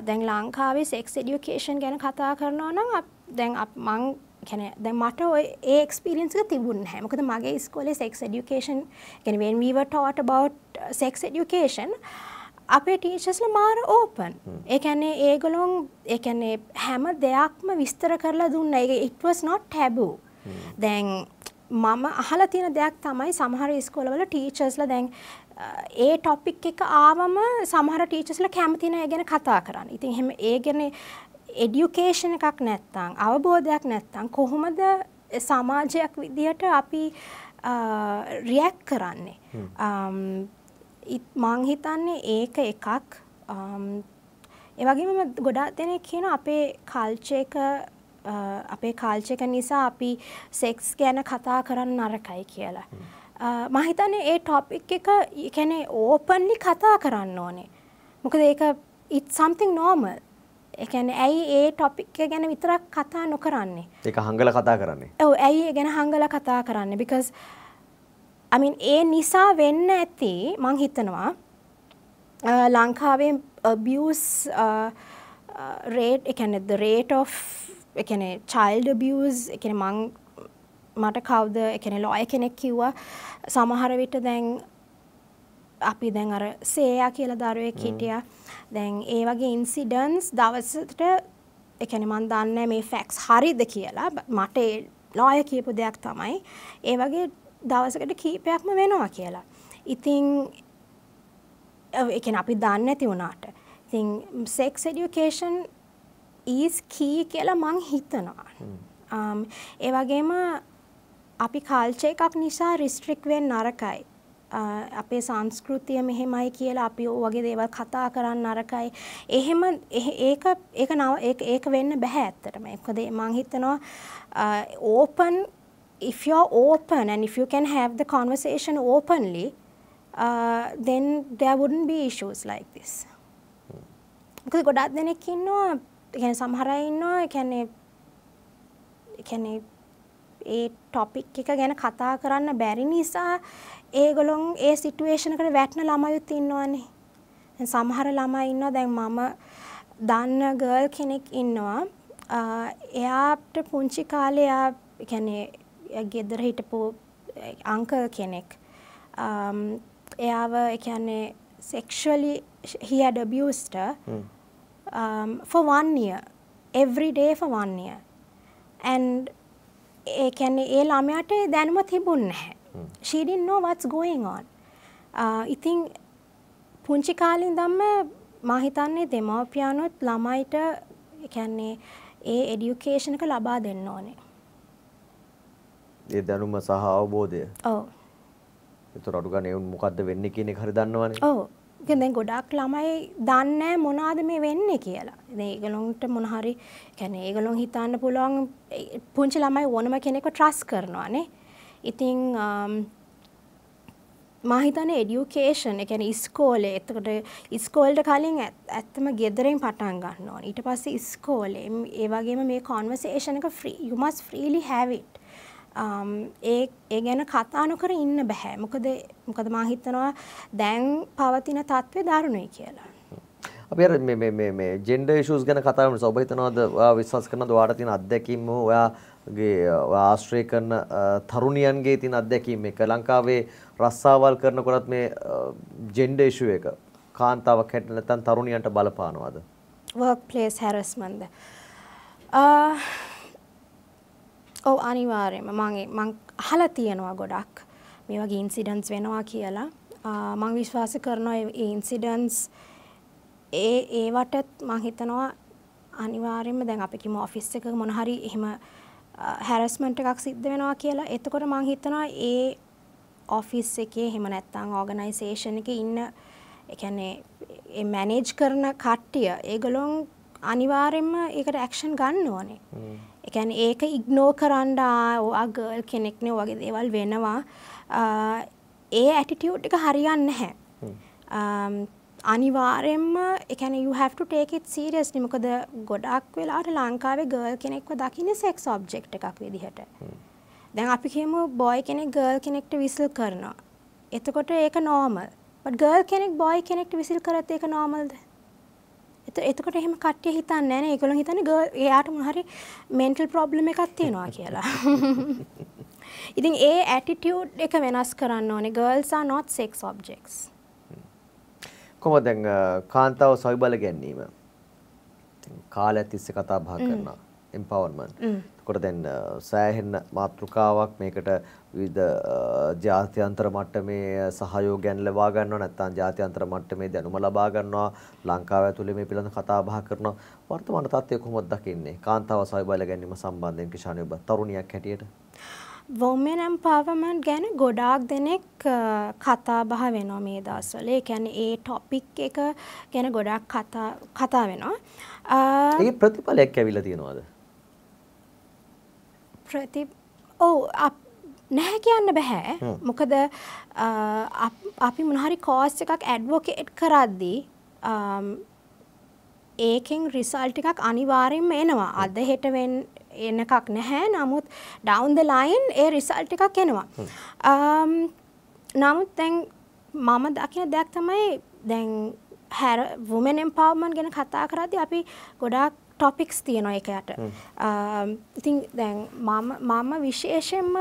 දැන් ලංකාවේ සෙක්ස් එඩියුකේෂන් ගැන කතා කරනවා නම් දැන් මං කැන දැ මට ඒ එක්ස්පිරියන්සික තිබුණ හැමකද මගේ ස්කෝලේ සෙක්ස් ඩියුකේෂන් ගැන වෙන්වීවට ටෝට බව් සෙක්ස් ඩියුකේෂන් අපේ ටීචස්ල මාර ඕපන් ඒකැන්නේ ඒගොලොන් එකන්නේ හැම දෙයක්ම විස්තර කරලා දුන්න එක ඉටවස් නොට් හැබූ දැන් මම අහල තියෙන දෙයක් තමයි සමහර ස්කොලවල ටීචස්ල දැන් ඒ ටොපික් එක ආවම සමහර ටීචස්ල කැමතින ගැන කතා කරන්න ඉතින් හෙම ඒ ගැන එඩියුකේෂණ එකක් නැත්තං අවබෝධයක් නැත්තං කොහොමද සමාජයක් විදිහට අපි රියැක් කරන්නේ මං හිතන්නේ ඒක එකක් එවගේම ගොඩාක් දෙනෙක් කියන අපේ කල්චයක අපේ කාල්චක නිසා අපි සෙක්ස් ගැන කතා කරන්න නරකයි කියලා. මහිතන්නේ ඒ ටොපික් එක කැනෙ ඕපන්ලි කතා කරන්න ඕනේ. මොකද ඒක ඉත් සම්තිං නෝමල් එකැන ඇයි ඒ ටොපික්ක ගැන විතරක් කතා නොකරන්නේ. ඒ හංගල කතා කරන්නේ. ඇයි ගැන හංගල කතා කරන්න because I mean ඒ නිසා වෙන්න ඇති මං හිතනවා ලංකාවේ abuse uh, uh, rate එකනේ the rate of එකනේ child abuse එකනේ මං මට කවුද එකනේ lawyer කෙනෙක් කිව්වා සමහර විට දැන් අපි දැන් අර සේයා කියලා දරුවෙක් හිටියා. දැන් ඒ වගේ ඉන්සිඩන්ස් දවසට ඒ කියන්නේ මම දන්නේ මේ ෆැක්ස් හරිද කියලා. මට ලෝය කියපු දෙයක් තමයි. ඒ වගේ දවසකට කීපයක්ම වෙනවා කියලා. ඉතිං එක අපි දන්න ඇති වුණාට. ඉතිං සෙක්ස් එඩියුකේෂන් ඊස් කී කියලා මං හිතනවා. ඒ වගේම අපි කාල්චය එකක් නිසා රිස්ට්‍රික්වෙන් නරකයි. අපේ සංස්කෘතිය මෙහෙමයි කියලා අපි වගේ දේවල් කතා කරන්න අරකයි. එහෙම ඒක ඒක නව ඒක වෙන්න බෑ ඇත්තටම. මොකද මං හිතනවා open if you're open and if you can have the conversation openly, uh, then there wouldn't be issues like this. මොකද ගොඩක් දෙනෙක් ඉන්නවා ඒ කියන්නේ සමහර අය ඉන්නවා ඒ කියන්නේ ඒ කියන්නේ ඒ ටොපික් එක ගැන කතා කරන්න බැරි නිසා ඒගොල්ලොන් ඒ සිටුේෂන් එකට වැටෙන ළමයිත් ඉන්නවනේ. දැන් සමහර ළමයි ඉන්නවා දැන් මම දන්න ගර්ල් කෙනෙක් ඉන්නවා. එයාට පුංචි කාලේ එයා කියන්නේ ගෙදර හිටපු අංකල් කෙනෙක් um, එයාව එකන්නේ සෙක්ෂලි හිඩබියස්ට ෆවන්ය එවරිඩේ ෆවන්ය ඇන් ඒකැන්නේ ඒ um, ළමයට දැනුම තිබුන් නැහැ ශීඩින් නෝ වත්ස් ගෝයිගන් ඉතිං පුංචි කාලින් දම්ම මහිතන්නේ දෙමවපියානුත් ළමයිට එකන්නේ ඒ එඩියුකේෂණක ලබා දෙන්න ඕනේ ඒ දැනුම සහ අවබෝධය. ඔව්. ඒතර අඩු ගන්න එවුන් මොකද්ද වෙන්නේ කියන එක හරි දන්නවනේ. ඔව්. ඉතින් දැන් ගොඩක් ළමයි දන්නේ මොනවද මේ වෙන්නේ කියලා. දැන් ඒගොල්ලන්ට මොන හරි يعني ඒගොල්ලන් හිතන්න පුළුවන් පුංචි ළමයි ඕනම කෙනෙක්ව ට්‍රස්ට් කරනවානේ. ඉතින් මා හිතන්නේ එඩියුකේෂන් ඒ කියන්නේ ඉස්කෝලේ එතකොට ඉස්කෝලේට කලින් ඇත්තම ගෙදරින් පටන් ගන්න ඕනේ ඊට පස්සේ ඉස්කෝලේ ඒ වගේම මේ කන්වර්සේෂන් එක free you must freely have it ඒ ඒ ගැන කතා නොකර ඉන්න බෑ. මොකද මොකද මම හිතනවා දැන් පවතින තත්ත්වය දරුණුයි කියලා. අපි අර මේ මේ මේ මේ ජෙන්ඩර් ඉෂුස් ගැන කතා කරනකොට ඔබ හිතනවාද ඔයා විශ්වාස කරනවද ඔයාට තියෙන අත්දැකීම් ඔයා ගේ ආශ්‍රය කරන තරුණියන්ගේ තින් අත්දැකීම එක ලංකාවේ රස්සාවල් කරනකොටත් මේ ජෙන්ඩර් ඉෂුව එක කාන්තාවක් හැට නැත්නම් තරුණියන්ට බලපානවාද? workplace harassment. ආ ඔව් අනිවාර්යයෙන්ම මම මං අහලා තියෙනවා ගොඩක් මේ වගේ ඉන්සිඩන්ට්ස් වෙනවා කියලා. මං විශ්වාස කරනවා ඒ ඉන්සිඩන්ට්ස් ඒ ඒවටත් මං හිතනවා අනිවාර්යයෙන්ම දැන් අපි කිව්ව ඔෆිස් එක මොන හරි එහෙම හැරස්මන්ට් එකක් සිද්ධ වෙනවා කියලා. එතකොට මං හිතනවා ඒ ඔෆිස් එකේ එහෙම නැත්නම් ඕගනයිසේෂන් එකේ ඉන්න ඒ කියන්නේ ඒ මැනේජ් කරන කට්ටිය ඒගොල්ලෝ අනිවාර්යයෙන්ම ඒකට ඇක්ෂන් ගන්න ඕනේ. එකැන ඒක ඉක්නෝ කරන්න ඕවා ගර්ල් කෙනෙක්නෙ වගේ දේවල් වෙනවා ඒ ඇටිටියුට් එක හරියන්න හැ අනිවාරෙන්ම එකන යහට ටේකෙත් සීරියස් නිමකද ගොඩක් වෙලාට ලංකාවේ ගර්ල් කෙනෙක්ව දකින සෙක්ස් ඔබ්ජෙක්් එකක් විදිහට දැන් අපි කියම බොයි කෙනෙක් ගර්ල් කෙනෙක්ට විසල් කරනවා එතකොට ඒක නෝමල් ගර්ල් කෙනෙක් බොයි කෙනෙක්ට විසිල් කරත් ඒක නෝමල්ද එතකොට එහෙම කට්ටිය හිතන්නේ නැහැ නේ. ඒගොල්ලෝ හිතන්නේ ගර්ල් එයාට මොන හරි මෙන්ටල් ප්‍රොබ්ලම් එකක් තියෙනවා කියලා. ඉතින් ඒ ඇටිටියුඩ් එක වෙනස් කරන්න ඕනේ. girls are not sex objects. කොහොමද දැන් කාන්තාව සවිබල ගැනීම? කාලය තිස්සේ කතා බහ කරනවා. empowerment. එතකොට දැන් සෑහෙන මාතෘකාවක් මේකට විවිධ ජාත්‍යන්තර මට්ටමේ සහයෝගයන් ලබා ගන්නවා නැත්නම් ජාත්‍යන්තර මට්ටමේ දැනුම ලබා ගන්නවා ලංකාව ඇතුලේ මේ පිළිබඳ කතා බහ කරනවා වර්තමාන තත්ත්වය කොහොමද දකින්නේ කාන්තාව සහය බල ගැනීම සම්බන්ධයෙන් කිෂාන ඔබ තරුණියක් හැටියට වොමෙන් එම්පවර්මන්ට් ගැන ගොඩාක් දෙනෙක් කතා බහ වෙනවා මේ දවස්වල. ඒ කියන්නේ ඒ ටොපික් එක ගැන ගොඩාක් කතා කතා වෙනවා. ඒ ප්‍රතිඵලයක් ඇවිල්ලා තියෙනවද? ප්‍රති ඔව් අප නැහැ කියන්න බැහැ මොකද අපි මොනහරි කෝස් එකක් ඇඩ්වෝකේට් කරද්දී ඒකෙන් රිසල්ට් එකක් අනිවාර්යෙන්ම එනවා අද හෙට වෙන් එන එකක් නැහැ නමුත් ඩවුන් ද ලයින් ඒ රිසල්ට් එකක් එනවා නමුත් දැන් මම දකින දෙයක් තමයි දැන් හැර වුමෙන් එම්පවර්මන්ට් ගැන කතා කරද්දී අපි ගොඩාක් ටොපික්ස් තියෙනවා ඒකට ඉතින් දැන් මම මම විශේෂයෙන්ම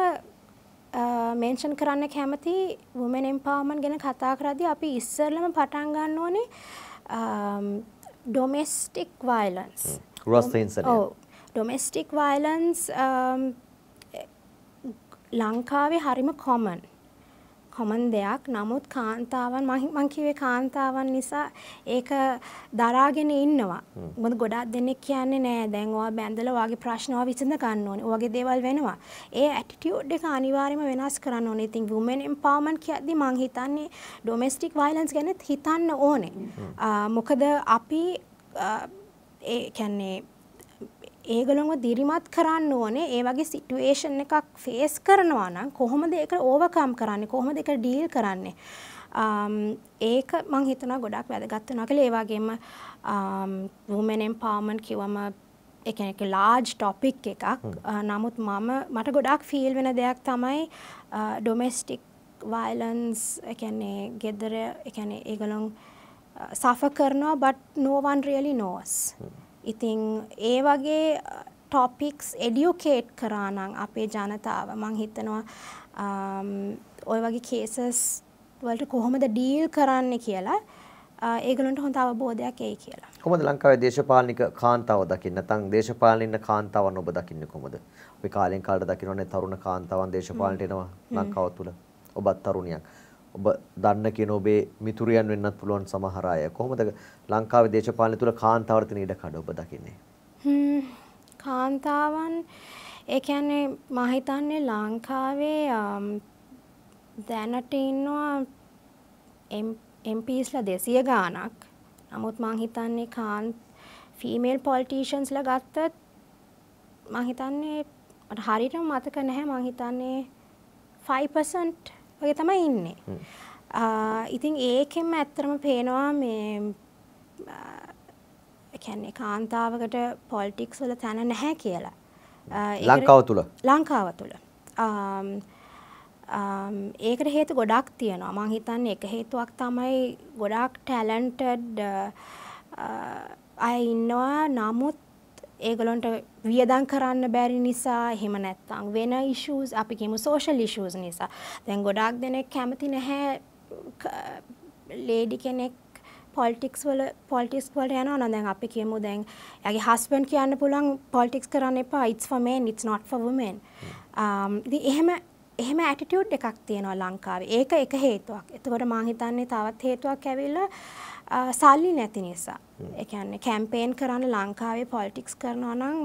මේන්ෂන් කරන්න කැමති වුමෙන් එම්පාවමන් ගැන කතා කරදි අපි ඉස්සරලම පටන් ගන්න ඕනේ ඩොමෙස්ටික් වයිලන්ස් ඩොමෙස්ටික් වයිලන්ස් ලංකාවේ හරිම කොමන් කොමන් දෙයක්. නමුත් කාන්තාවන් මං කිව්වේ කාන්තාවන් නිසා ඒක දරාගෙන ඉන්නවා. මොකද ගොඩාක් දෙනෙක් කියන්නේ නෑ දැන් ඔයා බැඳලා ඔයාගේ ප්‍රශ්න ඔයා විසඳ ගන්න ඕනේ. ඔයාගේ දේවල් වෙනවා. ඒ ඇටිටියුඩ් එක අනිවාර්යයෙන්ම වෙනස් කරන්න ඕනේ. ඉතින් women empowerment කියද්දි මං හිතන්නේ domestic violence ගැනත් හිතන්න ඕනේ. මොකද අපි ඒ කියන්නේ ඒගොල්ලොන්ව දිරිමත් කරන්න ඕනේ ඒ වගේ සිටුේෂන් එකක් ෆේස් කරනවා නම් කොහොමද ඒක ඕවර්කම් කරන්නේ කොහොමද ඒක ඩීල් කරන්නේ um, ඒක මං හිතනවා ගොඩක් වැදගත් වෙනවා කියලා ඒ වගේම um, women empowerment කිව්වම ඒ කියන්නේ large topic එකක් uh, නමුත් මම මට ගොඩක් feel වෙන දෙයක් තමයි uh, domestic violence ඒ කියන්නේ ගෙදර ඒ කියන්නේ ඒගොල්ලොන් සෆර් uh, කරනවා but no one really knows mm. ඉතිං ඒ වගේ ටොපික්ස් එඩියුකේට් කරානං අපේ ජනතාව මං හිතනවා ඔය වගේ කේසස් වලට කොහොමද ඩීල් කරන්න කියලා ඒගලන්ට හොඳ අවබෝධයක් ඒ කියලා. කොහොමද ලංකාවේ දේශපාලනික කාන්තාව දකින්න? නැත්නම් දේශපාලනින්න කාන්තාවන් ඔබ දකින්නේ කොහොමද? ඔය කාලෙන් කාලට දකින්නනේ තරුණ කාන්තාවන් දේශපාලනට එනවා ලංකාව තුල. ඔබත් තරුණියක්. ඔබ දන්න කියන ඔබේ මිතුරියන් වෙන්නත් පුළුවන් සමහර අය. කොහොමද ලංකාවේ දේශපාලනය තුල කාන්තාවර තියෙන ඉඩකඩ ඔබ දකින්නේ? හ්ම් කාන්තාවන් ඒ කියන්නේ මම හිතන්නේ ලංකාවේ දැනට ඉන්නවා MPස්ලා 200 ගාණක්. නමුත් මම හිතන්නේ කාන් ෆීමේල් පොලිටිෂන්ස්ලා ගත්තත් මම හිතන්නේ මට හරියටම මතක නැහැ මම හිතන්නේ 5% වගේ තමයි ඉන්නේ. ඉතින් ඒකෙන්ම ඇත්තරම පේනවා මේ කැන්නේ කාන්තාවකට පොල්ටික්ස් වල තැන නැහැ කියලා. ලංකාව තුළ ලංකාව තුළ. ඒකට හේතු ගොඩක් තියෙනවා මං හිතන්න එක හේතුවක් තමයි ගොඩක් ටැලන්ටඩ් අය ඉන්නවා නමුත් ඒගොලොන්ට වියදන් කරන්න බැරි නිසා එහෙම නැත්තං වෙන ඉශූස් අපි කියමු සෝෂල් ඉශූස් නිසා දැන් ගොඩාක් දෙනෙක් කැමති නැහැ ලේඩි කෙනෙක් පොල්ටික්ස් වල පොල්ටික්ස් වලට යනවා නම් දැන් අපි කියමු දැන් එයාගේ හස්බන්ඩ් කියන්න පුළුවන් පොල්ටික්ස් කරන්න එපා it's for men it's not for women um එහෙම එහෙම ඇටිටියුඩ් එකක් තියෙනවා ලංකාවේ. ඒක එක හේතුවක්. එතකොට මම හිතන්නේ තවත් හේතුවක් ඇවිල්ලා සල්ලි නැති නිසා. එකන්නේ කැම්පේන් කරන්න ලංකාවේ පොලිටික්ස් කරනවා නම්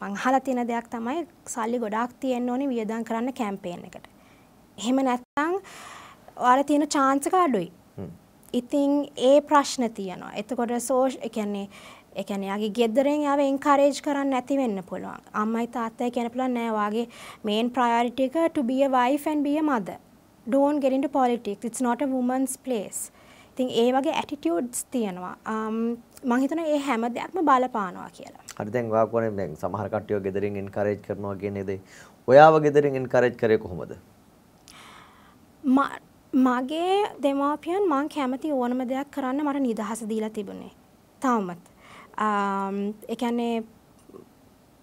මංහල තියෙන දෙයක් තමයි සල්ලි ගොඩක් තියෙන්න්න ඕනි වියදන් කරන්න කැම්පේෙන් එකට. එහෙම නැත්තං වාර තියෙන චාන්සක අඩුයි. ඉතිං ඒ ප්‍රශ්න තියනවා. එතකොට සෝෂ් එකන්නේ එකන යාගේ ගෙදරෙන් යාව එන්කරේජ් කරන්න නැති වෙන්න පුළුවන්. අම්මයි තාත්තයි කියන පුළුවන් නෑ වාගේ මේන් ප්‍රයොරිටි එක to be a wife and be a mother. Don't get into politics. It's not a woman's place. ඉතින් ඒ වගේ ඇටිටියුඩ්ස් තියෙනවා. මම හිතනවා ඒ හැම දෙයක්ම බලපානවා කියලා. හරි දැන් ඔයා කොහොමද දැන් සමහර කට්ටිය ගෙදරින් එන්කරේජ් කරනවා කියන දේ. ඔයාව ගෙදරින් එන්කරේජ් කරේ කොහොමද? මගේ දෙමාපියන් මං කැමති ඕනම දෙයක් කරන්න මට නිදහස දීලා තිබුණේ. තාමත්. එකන්නේ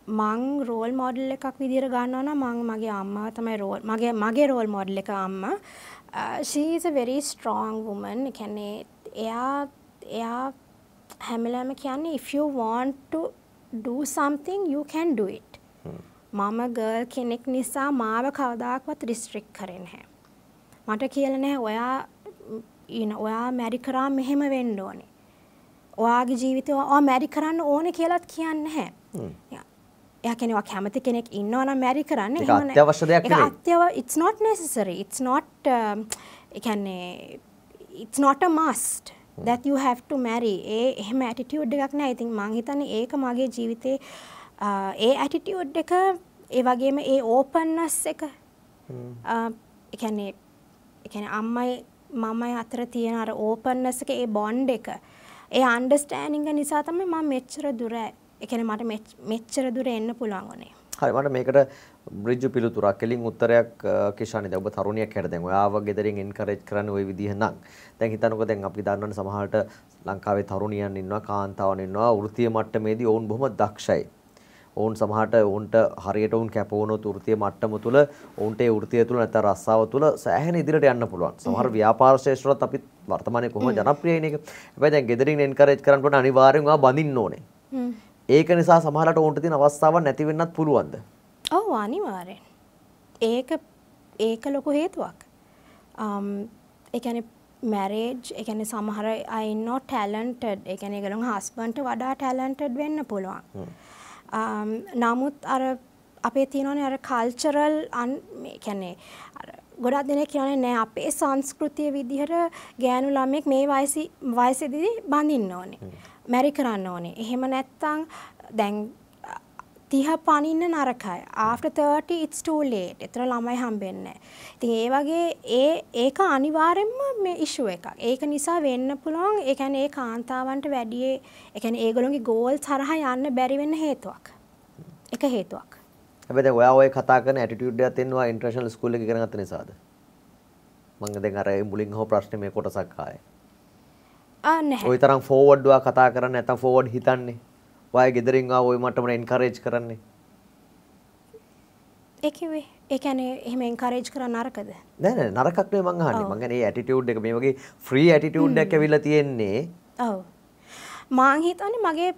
මං රෝල් මොඩල් එකක් විදිර ගන්නවන මං මගේ අම්මා තමයි රෝල් මගේ මගේ රෝල් මොඩල් එක අම්මා ශීස වෙරි ස්ට්‍රෝං වුමන් එකන්නේ එයා එයා හැමලෑම කියන්නේ if you want to do something you can do it මම ගර්ල් කෙනෙක් නිසා මාව කවදාක්වත් රිස්ට්‍රික් කරෙන් හැ. මට කියලනෑ ඔයා ඔයා මැරි කරා මෙහෙම වෙන්න ඕනේ. ඔයාගේ ජීවිතය ඕ මැරි කරන්න ඕන කියලත් කියන්න හැ. එයා කෙනෙක් කැමති කෙනෙක් ඉන්නවා නම් මැරි කරන්න ඒක අත්‍යවශ්‍ය දෙයක් නෙවෙයි ඒක අත්‍යව it's not necessary it's not um, කියන්නේ it's not a must that you have to marry ඒ එහෙම ඇටිටියුඩ් එකක් නෑ ඉතින් මං හිතන්නේ ඒක මගේ ජීවිතේ ඒ ඇටිටියුඩ් එක ඒ වගේම ඒ ඕපන්නස් එක ඒ කියන්නේ ඒ කියන්නේ අම්මයි මමයි අතර තියෙන අර ඕපන්නස් එක ඒ බොන්ඩ් එක ඒ අන්ඩර්ස්ටෑනින්ග නිසා තමයි මම මෙච්චර දුර එකන මට මෙච්චර දුර එන්න පුළුවන්ගොනේ හරි මට මේකට බ්‍රිජ්ජු පිළිතුරක් කෙලින් උත්තරයක් කිෂානිද ඔබ තරුණියක් හැට දැන් ඔයාව ගෙදරින් එන්කරේජ් කරන්න ওই විදිහ නම් දැන් හිතන්නකෝ දැන් අපි දන්නවනේ සමහරට ලංකාවේ තරුණියන් ඉන්නවා කාන්තාවන් ඉන්නවා වෘත්තීය මට්ටමේදී ඔවුන් බොහොම දක්ෂයි ඔවුන් සමහට ඔවුන්ට හරියට ඔවුන් කැපවුණොත් වෘත්තීය මට්ටම තුළ ඔවුන්ට ඒ වෘත්තිය තුළ නැත්නම් රස්සාව තුළ සෑහෙන ඉදිරියට යන්න පුළුවන්. සමහර ව්‍යාපාර ශ්‍රේෂ්ඨවත් අපි වර්තමානයේ කොහොම ජනප්‍රියයින එක. හැබැයි දැන් ගෙදරින් එන්කරේජ් කරන්න පුළුවන් අනිවාර්යෙන්ම ආ බඳින්න ඕනේ. ඒක නිසා සමහරට ඕන්ට තියෙන අවස්ථාවක් නැති වෙන්නත් පුළුවන්ද? ඔව් අනිවාර්යෙන්. ඒක ඒක ලොකු හේතුවක්. um ඒ කියන්නේ මැරේජ් ඒ කියන්නේ සමහර අය ඉන්නෝ ටැලන්ටඩ් ඒ කියන්නේ ඒගොල්ලෝ හස්බන්ඩ්ට වඩා ටැලන්ටඩ් වෙන්න පුළුවන්. um නමුත් අර අපේ තියෙනනේ අර කල්චරල් අන් මේ කියන්නේ අර ගොඩක් දෙනෙක් කියන්නේ නෑ අපේ සංස්කෘතිය විදිහට ගෑනු ළමෙක් මේ වයසි වයසේදී බඳින්න ඕනේ. මැරි කරන්න ඕනේ. එහෙම නැත්තම් දැන් 30 පනින්න නරකයි. after 30 it's too late. එතන ළමයි හම්බෙන්නේ ඉතින් ඒ වගේ ඒ ඒක අනිවාර්යෙන්ම මේ ඉෂුව එකක්. ඒක නිසා වෙන්න පුළුවන්. ඒ කියන්නේ ඒ කාන්තාවන්ට වැඩි ඒ කියන්නේ ඒගොල්ලෝගේ goal තරහ යන්න බැරි වෙන්න හේතුවක්. එක හේතුවක්. හැබැයි දැන් ඔයා ඔය කතා කරන ඇටිටියුඩ් එකක් තියෙනවා ඉන්ටර්නැෂනල් ස්කූල් එකේ ඉගෙන ගත්ත නිසාද? මම දැන් අර මුලින් හෝ ප්‍රශ්නේ මේ කොටසක් ආයේ. ඔය තරම් ෆෝවඩ්වා කතා කරන්න ඇතම් ෆෝවඩ් හිතන්නේ වය ගෙදරින්වා ඔය මටමට එන්කරේජ් කරන්නේ ඒකිවේ ඒකැන එහෙම එන්කරේජ් කර නරකද නෑ නරකක්නේ මංහනි මගන ඇටිටියුඩ් එක මේ වගේ ්‍රී ඇටිටියුඩ්ඩක් ඇවිල තියෙන්නේ ඔව මාංහිතනි මගේ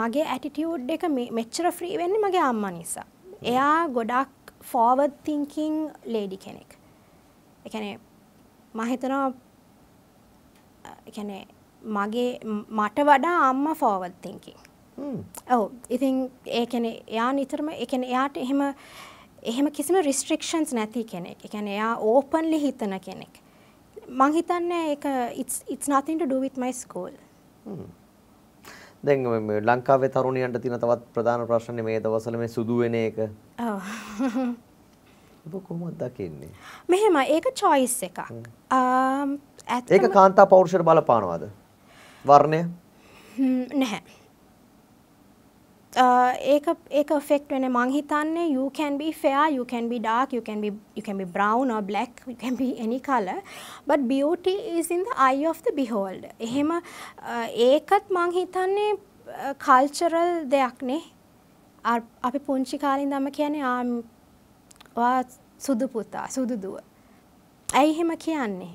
මගේ ඇටිටියුඩ් එක මෙච්චර ෆ්‍රී වෙන්න මගේ අම්ම නිසා එයා ගොඩක් ෆෝවර්ඩ් තිංකින් ලේඩි කෙනෙක් එකනේ මහිතනවා එකැනේ මගේ මට වඩා අම්ම ෆෝවල් තිංකින් ඔව ඉතින් ඒකැනෙ එයා නිතරම එකන එයාට එහෙම එහෙම කිසිම රිස්ට්‍රික්ෂන්ස් නැති කෙනෙක් එකැන එයා ඕපන්ලි හිතන කෙනෙක් මං හිතන්න එක ඉස් නතින්ට ඩුවිත් මයි ස්කෝල් දැන් ලංකාවේ තරුණියන්ට තියෙන තවත් ප්‍රධාන ප්‍රශ්නේ මේ දවස්වල මේ සුදු වෙන එක. ඔව්. ඔබ කොහොමද දකින්නේ? මෙහෙම ඒක choice එකක්. ඒක කාන්තා පෞරුෂයට බලපානවද? වර්ණය? නැහැ. ඒක ඒක affect වෙන්නේ මං හිතන්නේ you can be fair you can be dark you can be you can be brown or black you can be any color but beauty is in the eye of the beholder එහෙම ඒකත් මං හිතන්නේ cultural දෙයක් නේ අපි පුංචි කාලේ ඉඳන්ම කියන්නේ ආ වා සුදු පුතා සුදු දුව ඇයි එහෙම කියන්නේ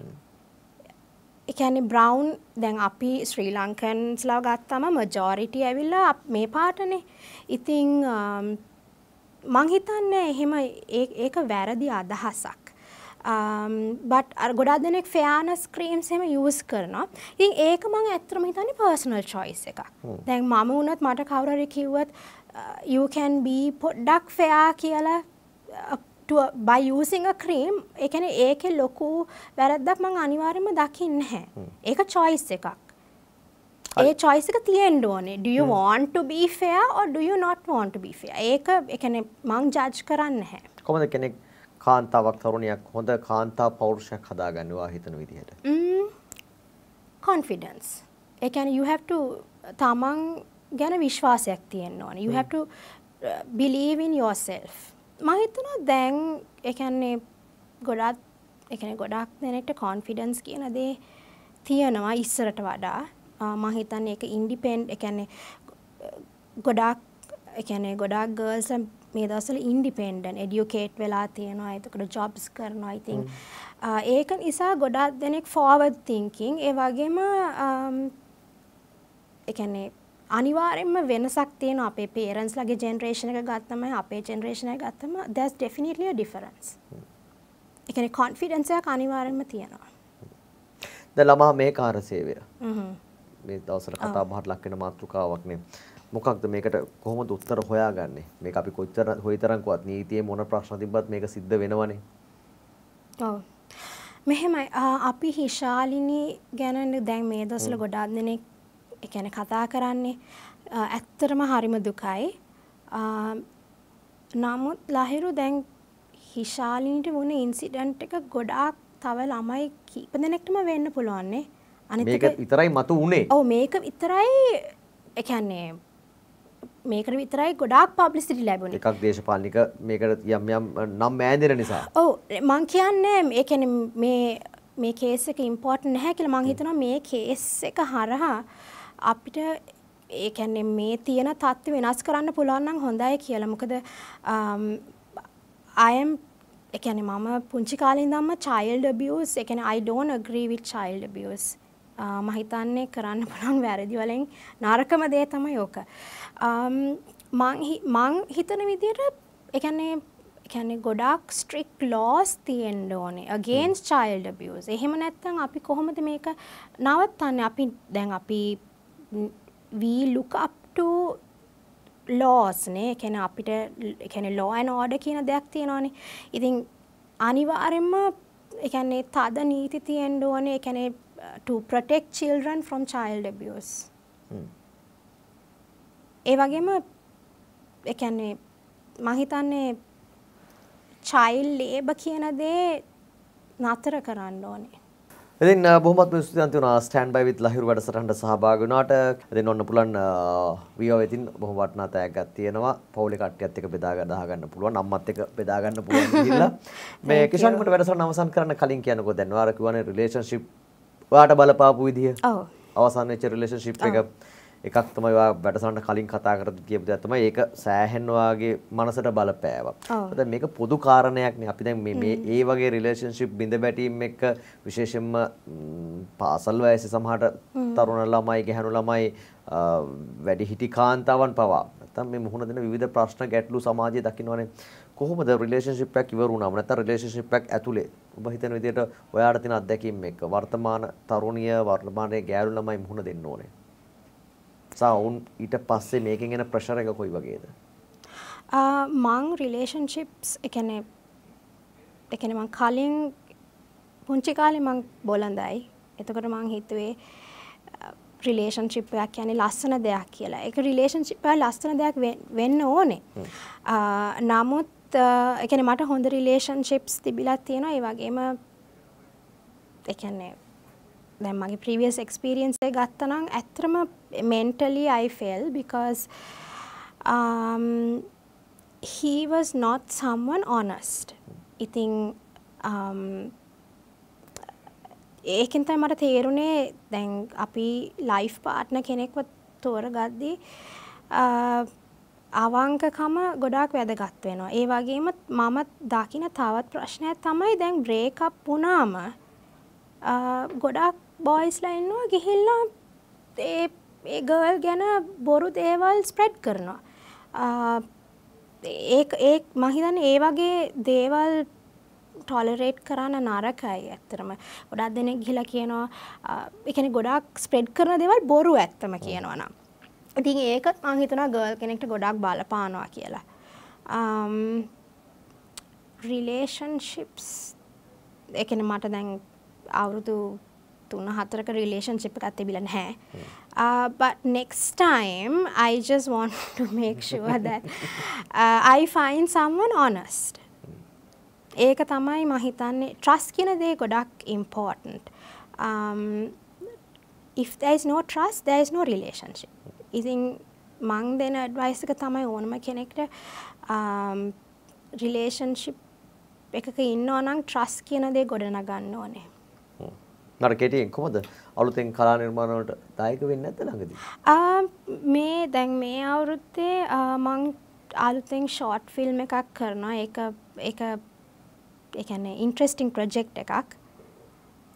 එකන්නේ බ්‍රවන්් දැන් අපි ශ්‍රී ලංකන්ස්ලා ගත්තම මජෝරිටි ඇවිල්ලා මේ පාටනේ ඉතිං මංහිතන්න එහෙම ඒක වැරදි අදහසක් බට ගොඩා දෙනෙක් ෆයාන ස්ක්‍රීම්සෙම යස් කරනවා ඉතින් ඒක මං ඇත්‍රම හිතනි පර්සනල් චොයිස් එකක් දැන් මම වනත් මට කවුරරි කිව්වත් යකැන් බී පොඩ්ඩක් ෆයා කියලා by using a cream ඒ කියන්නේ ඒකේ ලොකු වැරද්දක් මම අනිවාර්යයෙන්ම දකින්නේ නැහැ. ඒක choice එකක්. ඒ choice එක තියෙන්න ඕනේ. Do you want to be fair or do you not want to be fair? ඒක ඒ කියන්නේ මං judge කරන්නේ නැහැ. කොහොමද කෙනෙක් කාන්තාවක් තරුණියක් හොඳ කාන්තා පෞරුෂයක් හදාගන්නවා හිතන විදිහට? confidence. ඒ කියන්නේ you have to තමන් ගැන විශ්වාසයක් තියෙන්න ඕනේ. You have to uh, believe in yourself. මහිතනවා දැන් එකන්නේ ගොඩත් එකන ගොඩක් දෙනෙට කොන්ෆිඩන්ස් කියන දේ තියෙනවා ඉස්සරට වඩා මහිතන් එක ඉන්ඩිපෙන්් එකන්නේ ගොඩක් එකනේ ගොඩක් ගර්ල්ස මේ දසල ඉන්ඩිපෙන්ඩන් එඩියුකේට් වෙලා තියෙනවා එතකට ජොබ්ස් කරනවා ඉතිං ඒක නිසා ගොඩක් දෙනෙක් ෆෝවර්ඩ් තිංකින් ඒ වගේම එකන්නේ අනිවාරෙන්ම වෙනසක් තියෙන අපේ පේරන්ස් ලගේ ජෙනරේෂණ එක ගත්තම අපේ ජෙනරේෂණය ගත්තම දැස් ඩෙෆිනිටලිය ඩිෆරන්ස් එකන කොන්ෆිඩන්සයක් අනිවාරෙන්ම තියෙනවා ද ළමා මේ කාර සේවය මේ දවසර කතා බහට ලක්වෙන මාතෘකාවක්නේ මොකක්ද මේකට කොහොම දුත්තර හොයා ගන්නේ මේ අපි කොච්චර හොයිතරංකුවත් නීතිය මොන ප්‍රශ්න තිබත් මේක සිද්ධ වෙනවනේ ඔව මෙහෙමයි අපි හිශාලිනි ගැන දැන් මේ දොසල ගොඩාක් දෙනෙක් එකැන කතා කරන්නේ ඇත්තරම හරිම දුකයි නමුත් ලහිරු දැන් හිශාලිනිට වුණ ඉන්සිඩන්ට් එක ගොඩාක් තව ළමයි කීප දෙනෙක්ටම වෙන්න පුළුවන්නේ අනික විතරයි මතු වනේ ඕ මේක විතරයි එකන්නේ මේකට විතරයි ගොඩක් පබ්ලිසිටි ලැබුණ එකක් දේශපාලික මේකට යම් යම් නම් මෑදිර නිසා ඕ මං කියන්නේ ඒකැන මේ මේ කේස එක ඉම්පෝර්ට් නැහැ කියලා මං හිතනවා මේ කේස් එක හරහා අපිට ඒ කියන්නේ මේ තියෙන தත්ති වෙනස් කරන්න පුළුවන් නම් හොඳයි කියලා. මොකද I am ඒ කියන්නේ මම පුංචි කාලේ ඉඳන්ම child abuse ඒ කියන්නේ I don't agree with child abuse. මම හිතන්නේ කරන්න පුළුවන් වැරදි වලින් නරකම දේ තමයි ඕක. මං හිතන විදිහට ඒ කියන්නේ කියන්නේ ගොඩක් ස්ට්‍රික් ලෝස් තියෙන්න ඕනේ against child abuse. එහෙම නැත්නම් අපි කොහොමද මේක නවත්තන්නේ? අපි දැන් අපි we look up to laws නේ කියන්නේ අපිට කියන්නේ law and order කියන දෙයක් තියෙනවානේ. ඉතින් අනිවාර්යයෙන්ම ඒ කියන්නේ තද නීති තියෙන්න ඕනේ. ඒ කියන්නේ uh, to protect children from child abuse. ඒ වගේම ඒ කියන්නේ මම හිතන්නේ child labor කියන දේ නතර කරන්න ඕනේ. ඉතින් බොහොමත්ම ස්තුතියන්ති වුණා ස්ටෑන්ඩ් බයි විත් ලහිරු වැඩසටහනට සහභාගී වුණාට. ඉතින් ඔන්න පුළුවන් වීව වෙතින් බොහොම වටිනා තෑග්ගක් තියෙනවා. පවුලේ කට්ටියත් එක්ක බෙදා ගන්න ගන්න පුළුවන්. අම්මත් එක්ක බෙදා ගන්න පුළුවන් කියලා. මේ කිෂාන් මට වැඩසටහන අවසන් කරන්න කලින් කියනකෝ දැන් ඔයාලා කියවනේ රිලේෂන්ෂිප් ඔයාට බලපාපු විදිය. ඔව්. අවසන් වෙච්ච රිලේෂන්ෂිප් එක. ඔව්. එකක් තමයි ඔයා වැඩසටහන කලින් කතා කරද්දී කියපු දේ තමයි ඒක සෑහෙන වාගේ මනසට බලපෑවා. දැන් මේක පොදු කාරණයක් නේ. අපි දැන් මේ මේ ඒ වගේ රිලේෂන්ෂිප් බිඳ බැටීම් එක්ක විශේෂයෙන්ම පාසල් වයසේ සමහරට තරුණ ළමයි, ගැහැණු ළමයි වැඩිහිටි කාන්තාවන් පවා නැත්තම් මේ මුහුණ දෙන විවිධ ප්‍රශ්න ගැටලු සමාජයේ දකින්නවනේ කොහොමද රිලේෂන්ෂිප් එකක් ඉවර වුණාම නැත්තම් රිලේෂන්ෂිප් එකක් ඇතුලේ ඔබ හිතන විදිහට ඔයාට තියෙන අත්දැකීම් එක්ක වර්තමාන තරුණිය වර්තමානයේ ගෑනු ළමයි මුහුණ දෙන්න ඕනේ සා ඔවුන් ඊට පස්සේ මේකෙන් එන ප්‍රෙෂර් එක කොයි වගේද? මං රිලේෂන්ෂිප්ස් එකනේ එකනේ මං කලින් පුංචි කාලේ මං බොළඳයි. එතකොට මං හිතුවේ රිලේෂන්ෂිප් එකක් කියන්නේ ලස්සන දෙයක් කියලා. ඒක රිලේෂන්ෂිප් එක ලස්සන දෙයක් වෙන්න ඕනේ. නමුත් ඒ කියන්නේ මට හොඳ රිලේෂන්ෂිප්ස් තිබිලා තියෙනවා. ඒ වගේම ඒ කියන්නේ දැන් මගේ ප්‍රීවියස් එක්ස්පීරියන්ස් එක ගත්තා නම් ඇත්තටම mentally I fell because um, he was not someone honest. ඉතින් um, ඒකෙන් තමයි මට තේරුනේ දැන් අපි ලයිෆ් පාර්ට්නර් කෙනෙක්ව තෝරගද්දී uh, අවංකකම ගොඩාක් වැදගත් වෙනවා. ඒ වගේම මම දකින තවත් ප්‍රශ්නයක් තමයි දැන් බ්‍රේක් අප් වුණාම uh, ගොඩාක් බොයිස්ලා ඉන්නවා ගිහිල්ලා ඒ ඒ ගවල් ගැන බොරු දේවල් ස්ප්‍රඩ් කරනවා ඒ ඒ මහිතන ඒ වගේ දේවල් ටොලරේට් කරන්න නරකයි ඇත්තරම ගොඩක් දෙනෙ ගිල කියනවා එකන ගොඩක් ස්ප්‍රෙඩ් කරන දෙවල් බොරු ඇත්තම කියනවා නම් ඉතින් ඒකත් මහිතනා ගල් කෙනෙක්ට ගොඩක් බලපානවා කියලා රිලේෂන්ශිප්ස් එකන මට දැන් අවුරුදු තුන්න හතරක රිලේෂන්ශිප් එකක් තිබිල නැහැ. Uh, but next time I just want to make sure that uh, I find someone honest. ඒක තමයි මහිතන්නේ ට්‍රස් කියන දේ ගොඩක් important. Um, if there is no trust, there is no relationship. ඉතින් මං දෙන ඇඩ්වයිස් එක තමයි ඕනම කෙනෙක්ට රිලේෂන්ශිප් um, එකක ඉන්නවා නම් ට්‍රස් කියන දේ ගොඩනගන්න ඕනේ. නරකේටියෙන් කොහොමද අලුතෙන් කලා නිර්මාණ වලට දායක වෙන්නේ නැද්ද ළඟදී? මේ දැන් මේ අවුරුද්දේ මං අලුතෙන් ෂෝට් ෆිල්ම් එකක් කරනවා. ඒක ඒක ඒ කියන්නේ ඉන්ට්‍රෙස්ටිං ප්‍රොජෙක්ට් එකක්.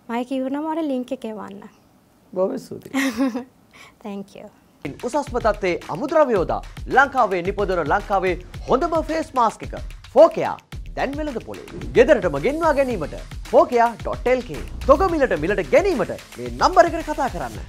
මම කිව්වනම අර ලින්ක් එකේ වන්න. බොහොම ස්තුතියි. Thank you. උසස්ම තත්ත්වයේ අමුද්‍රව්‍යෝදා ලංකාවේ නිපදවන ලංකාවේ හොඳම ෆේස් මාස්ක් එක. ෆෝකයා දැන් වෙලද පොලේ ගෙදරටම ගෙන්වා ගැනීමට පෝකයා.ටල්කේ තොගමිලට මිලට ගැනීමට මේ නම්බර එකට කතා කරන්න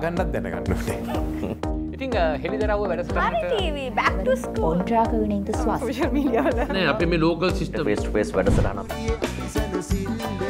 දාගන්නත් දැනගන්නට. ඉතිං හෙළිදරව වැඩසට ඔන්ට්‍රාකවිනින්ද ස්වාශ මිලිය අපේ මේ ලෝකල් සිිට වෙස්ට පේස් වැඩසරනවා.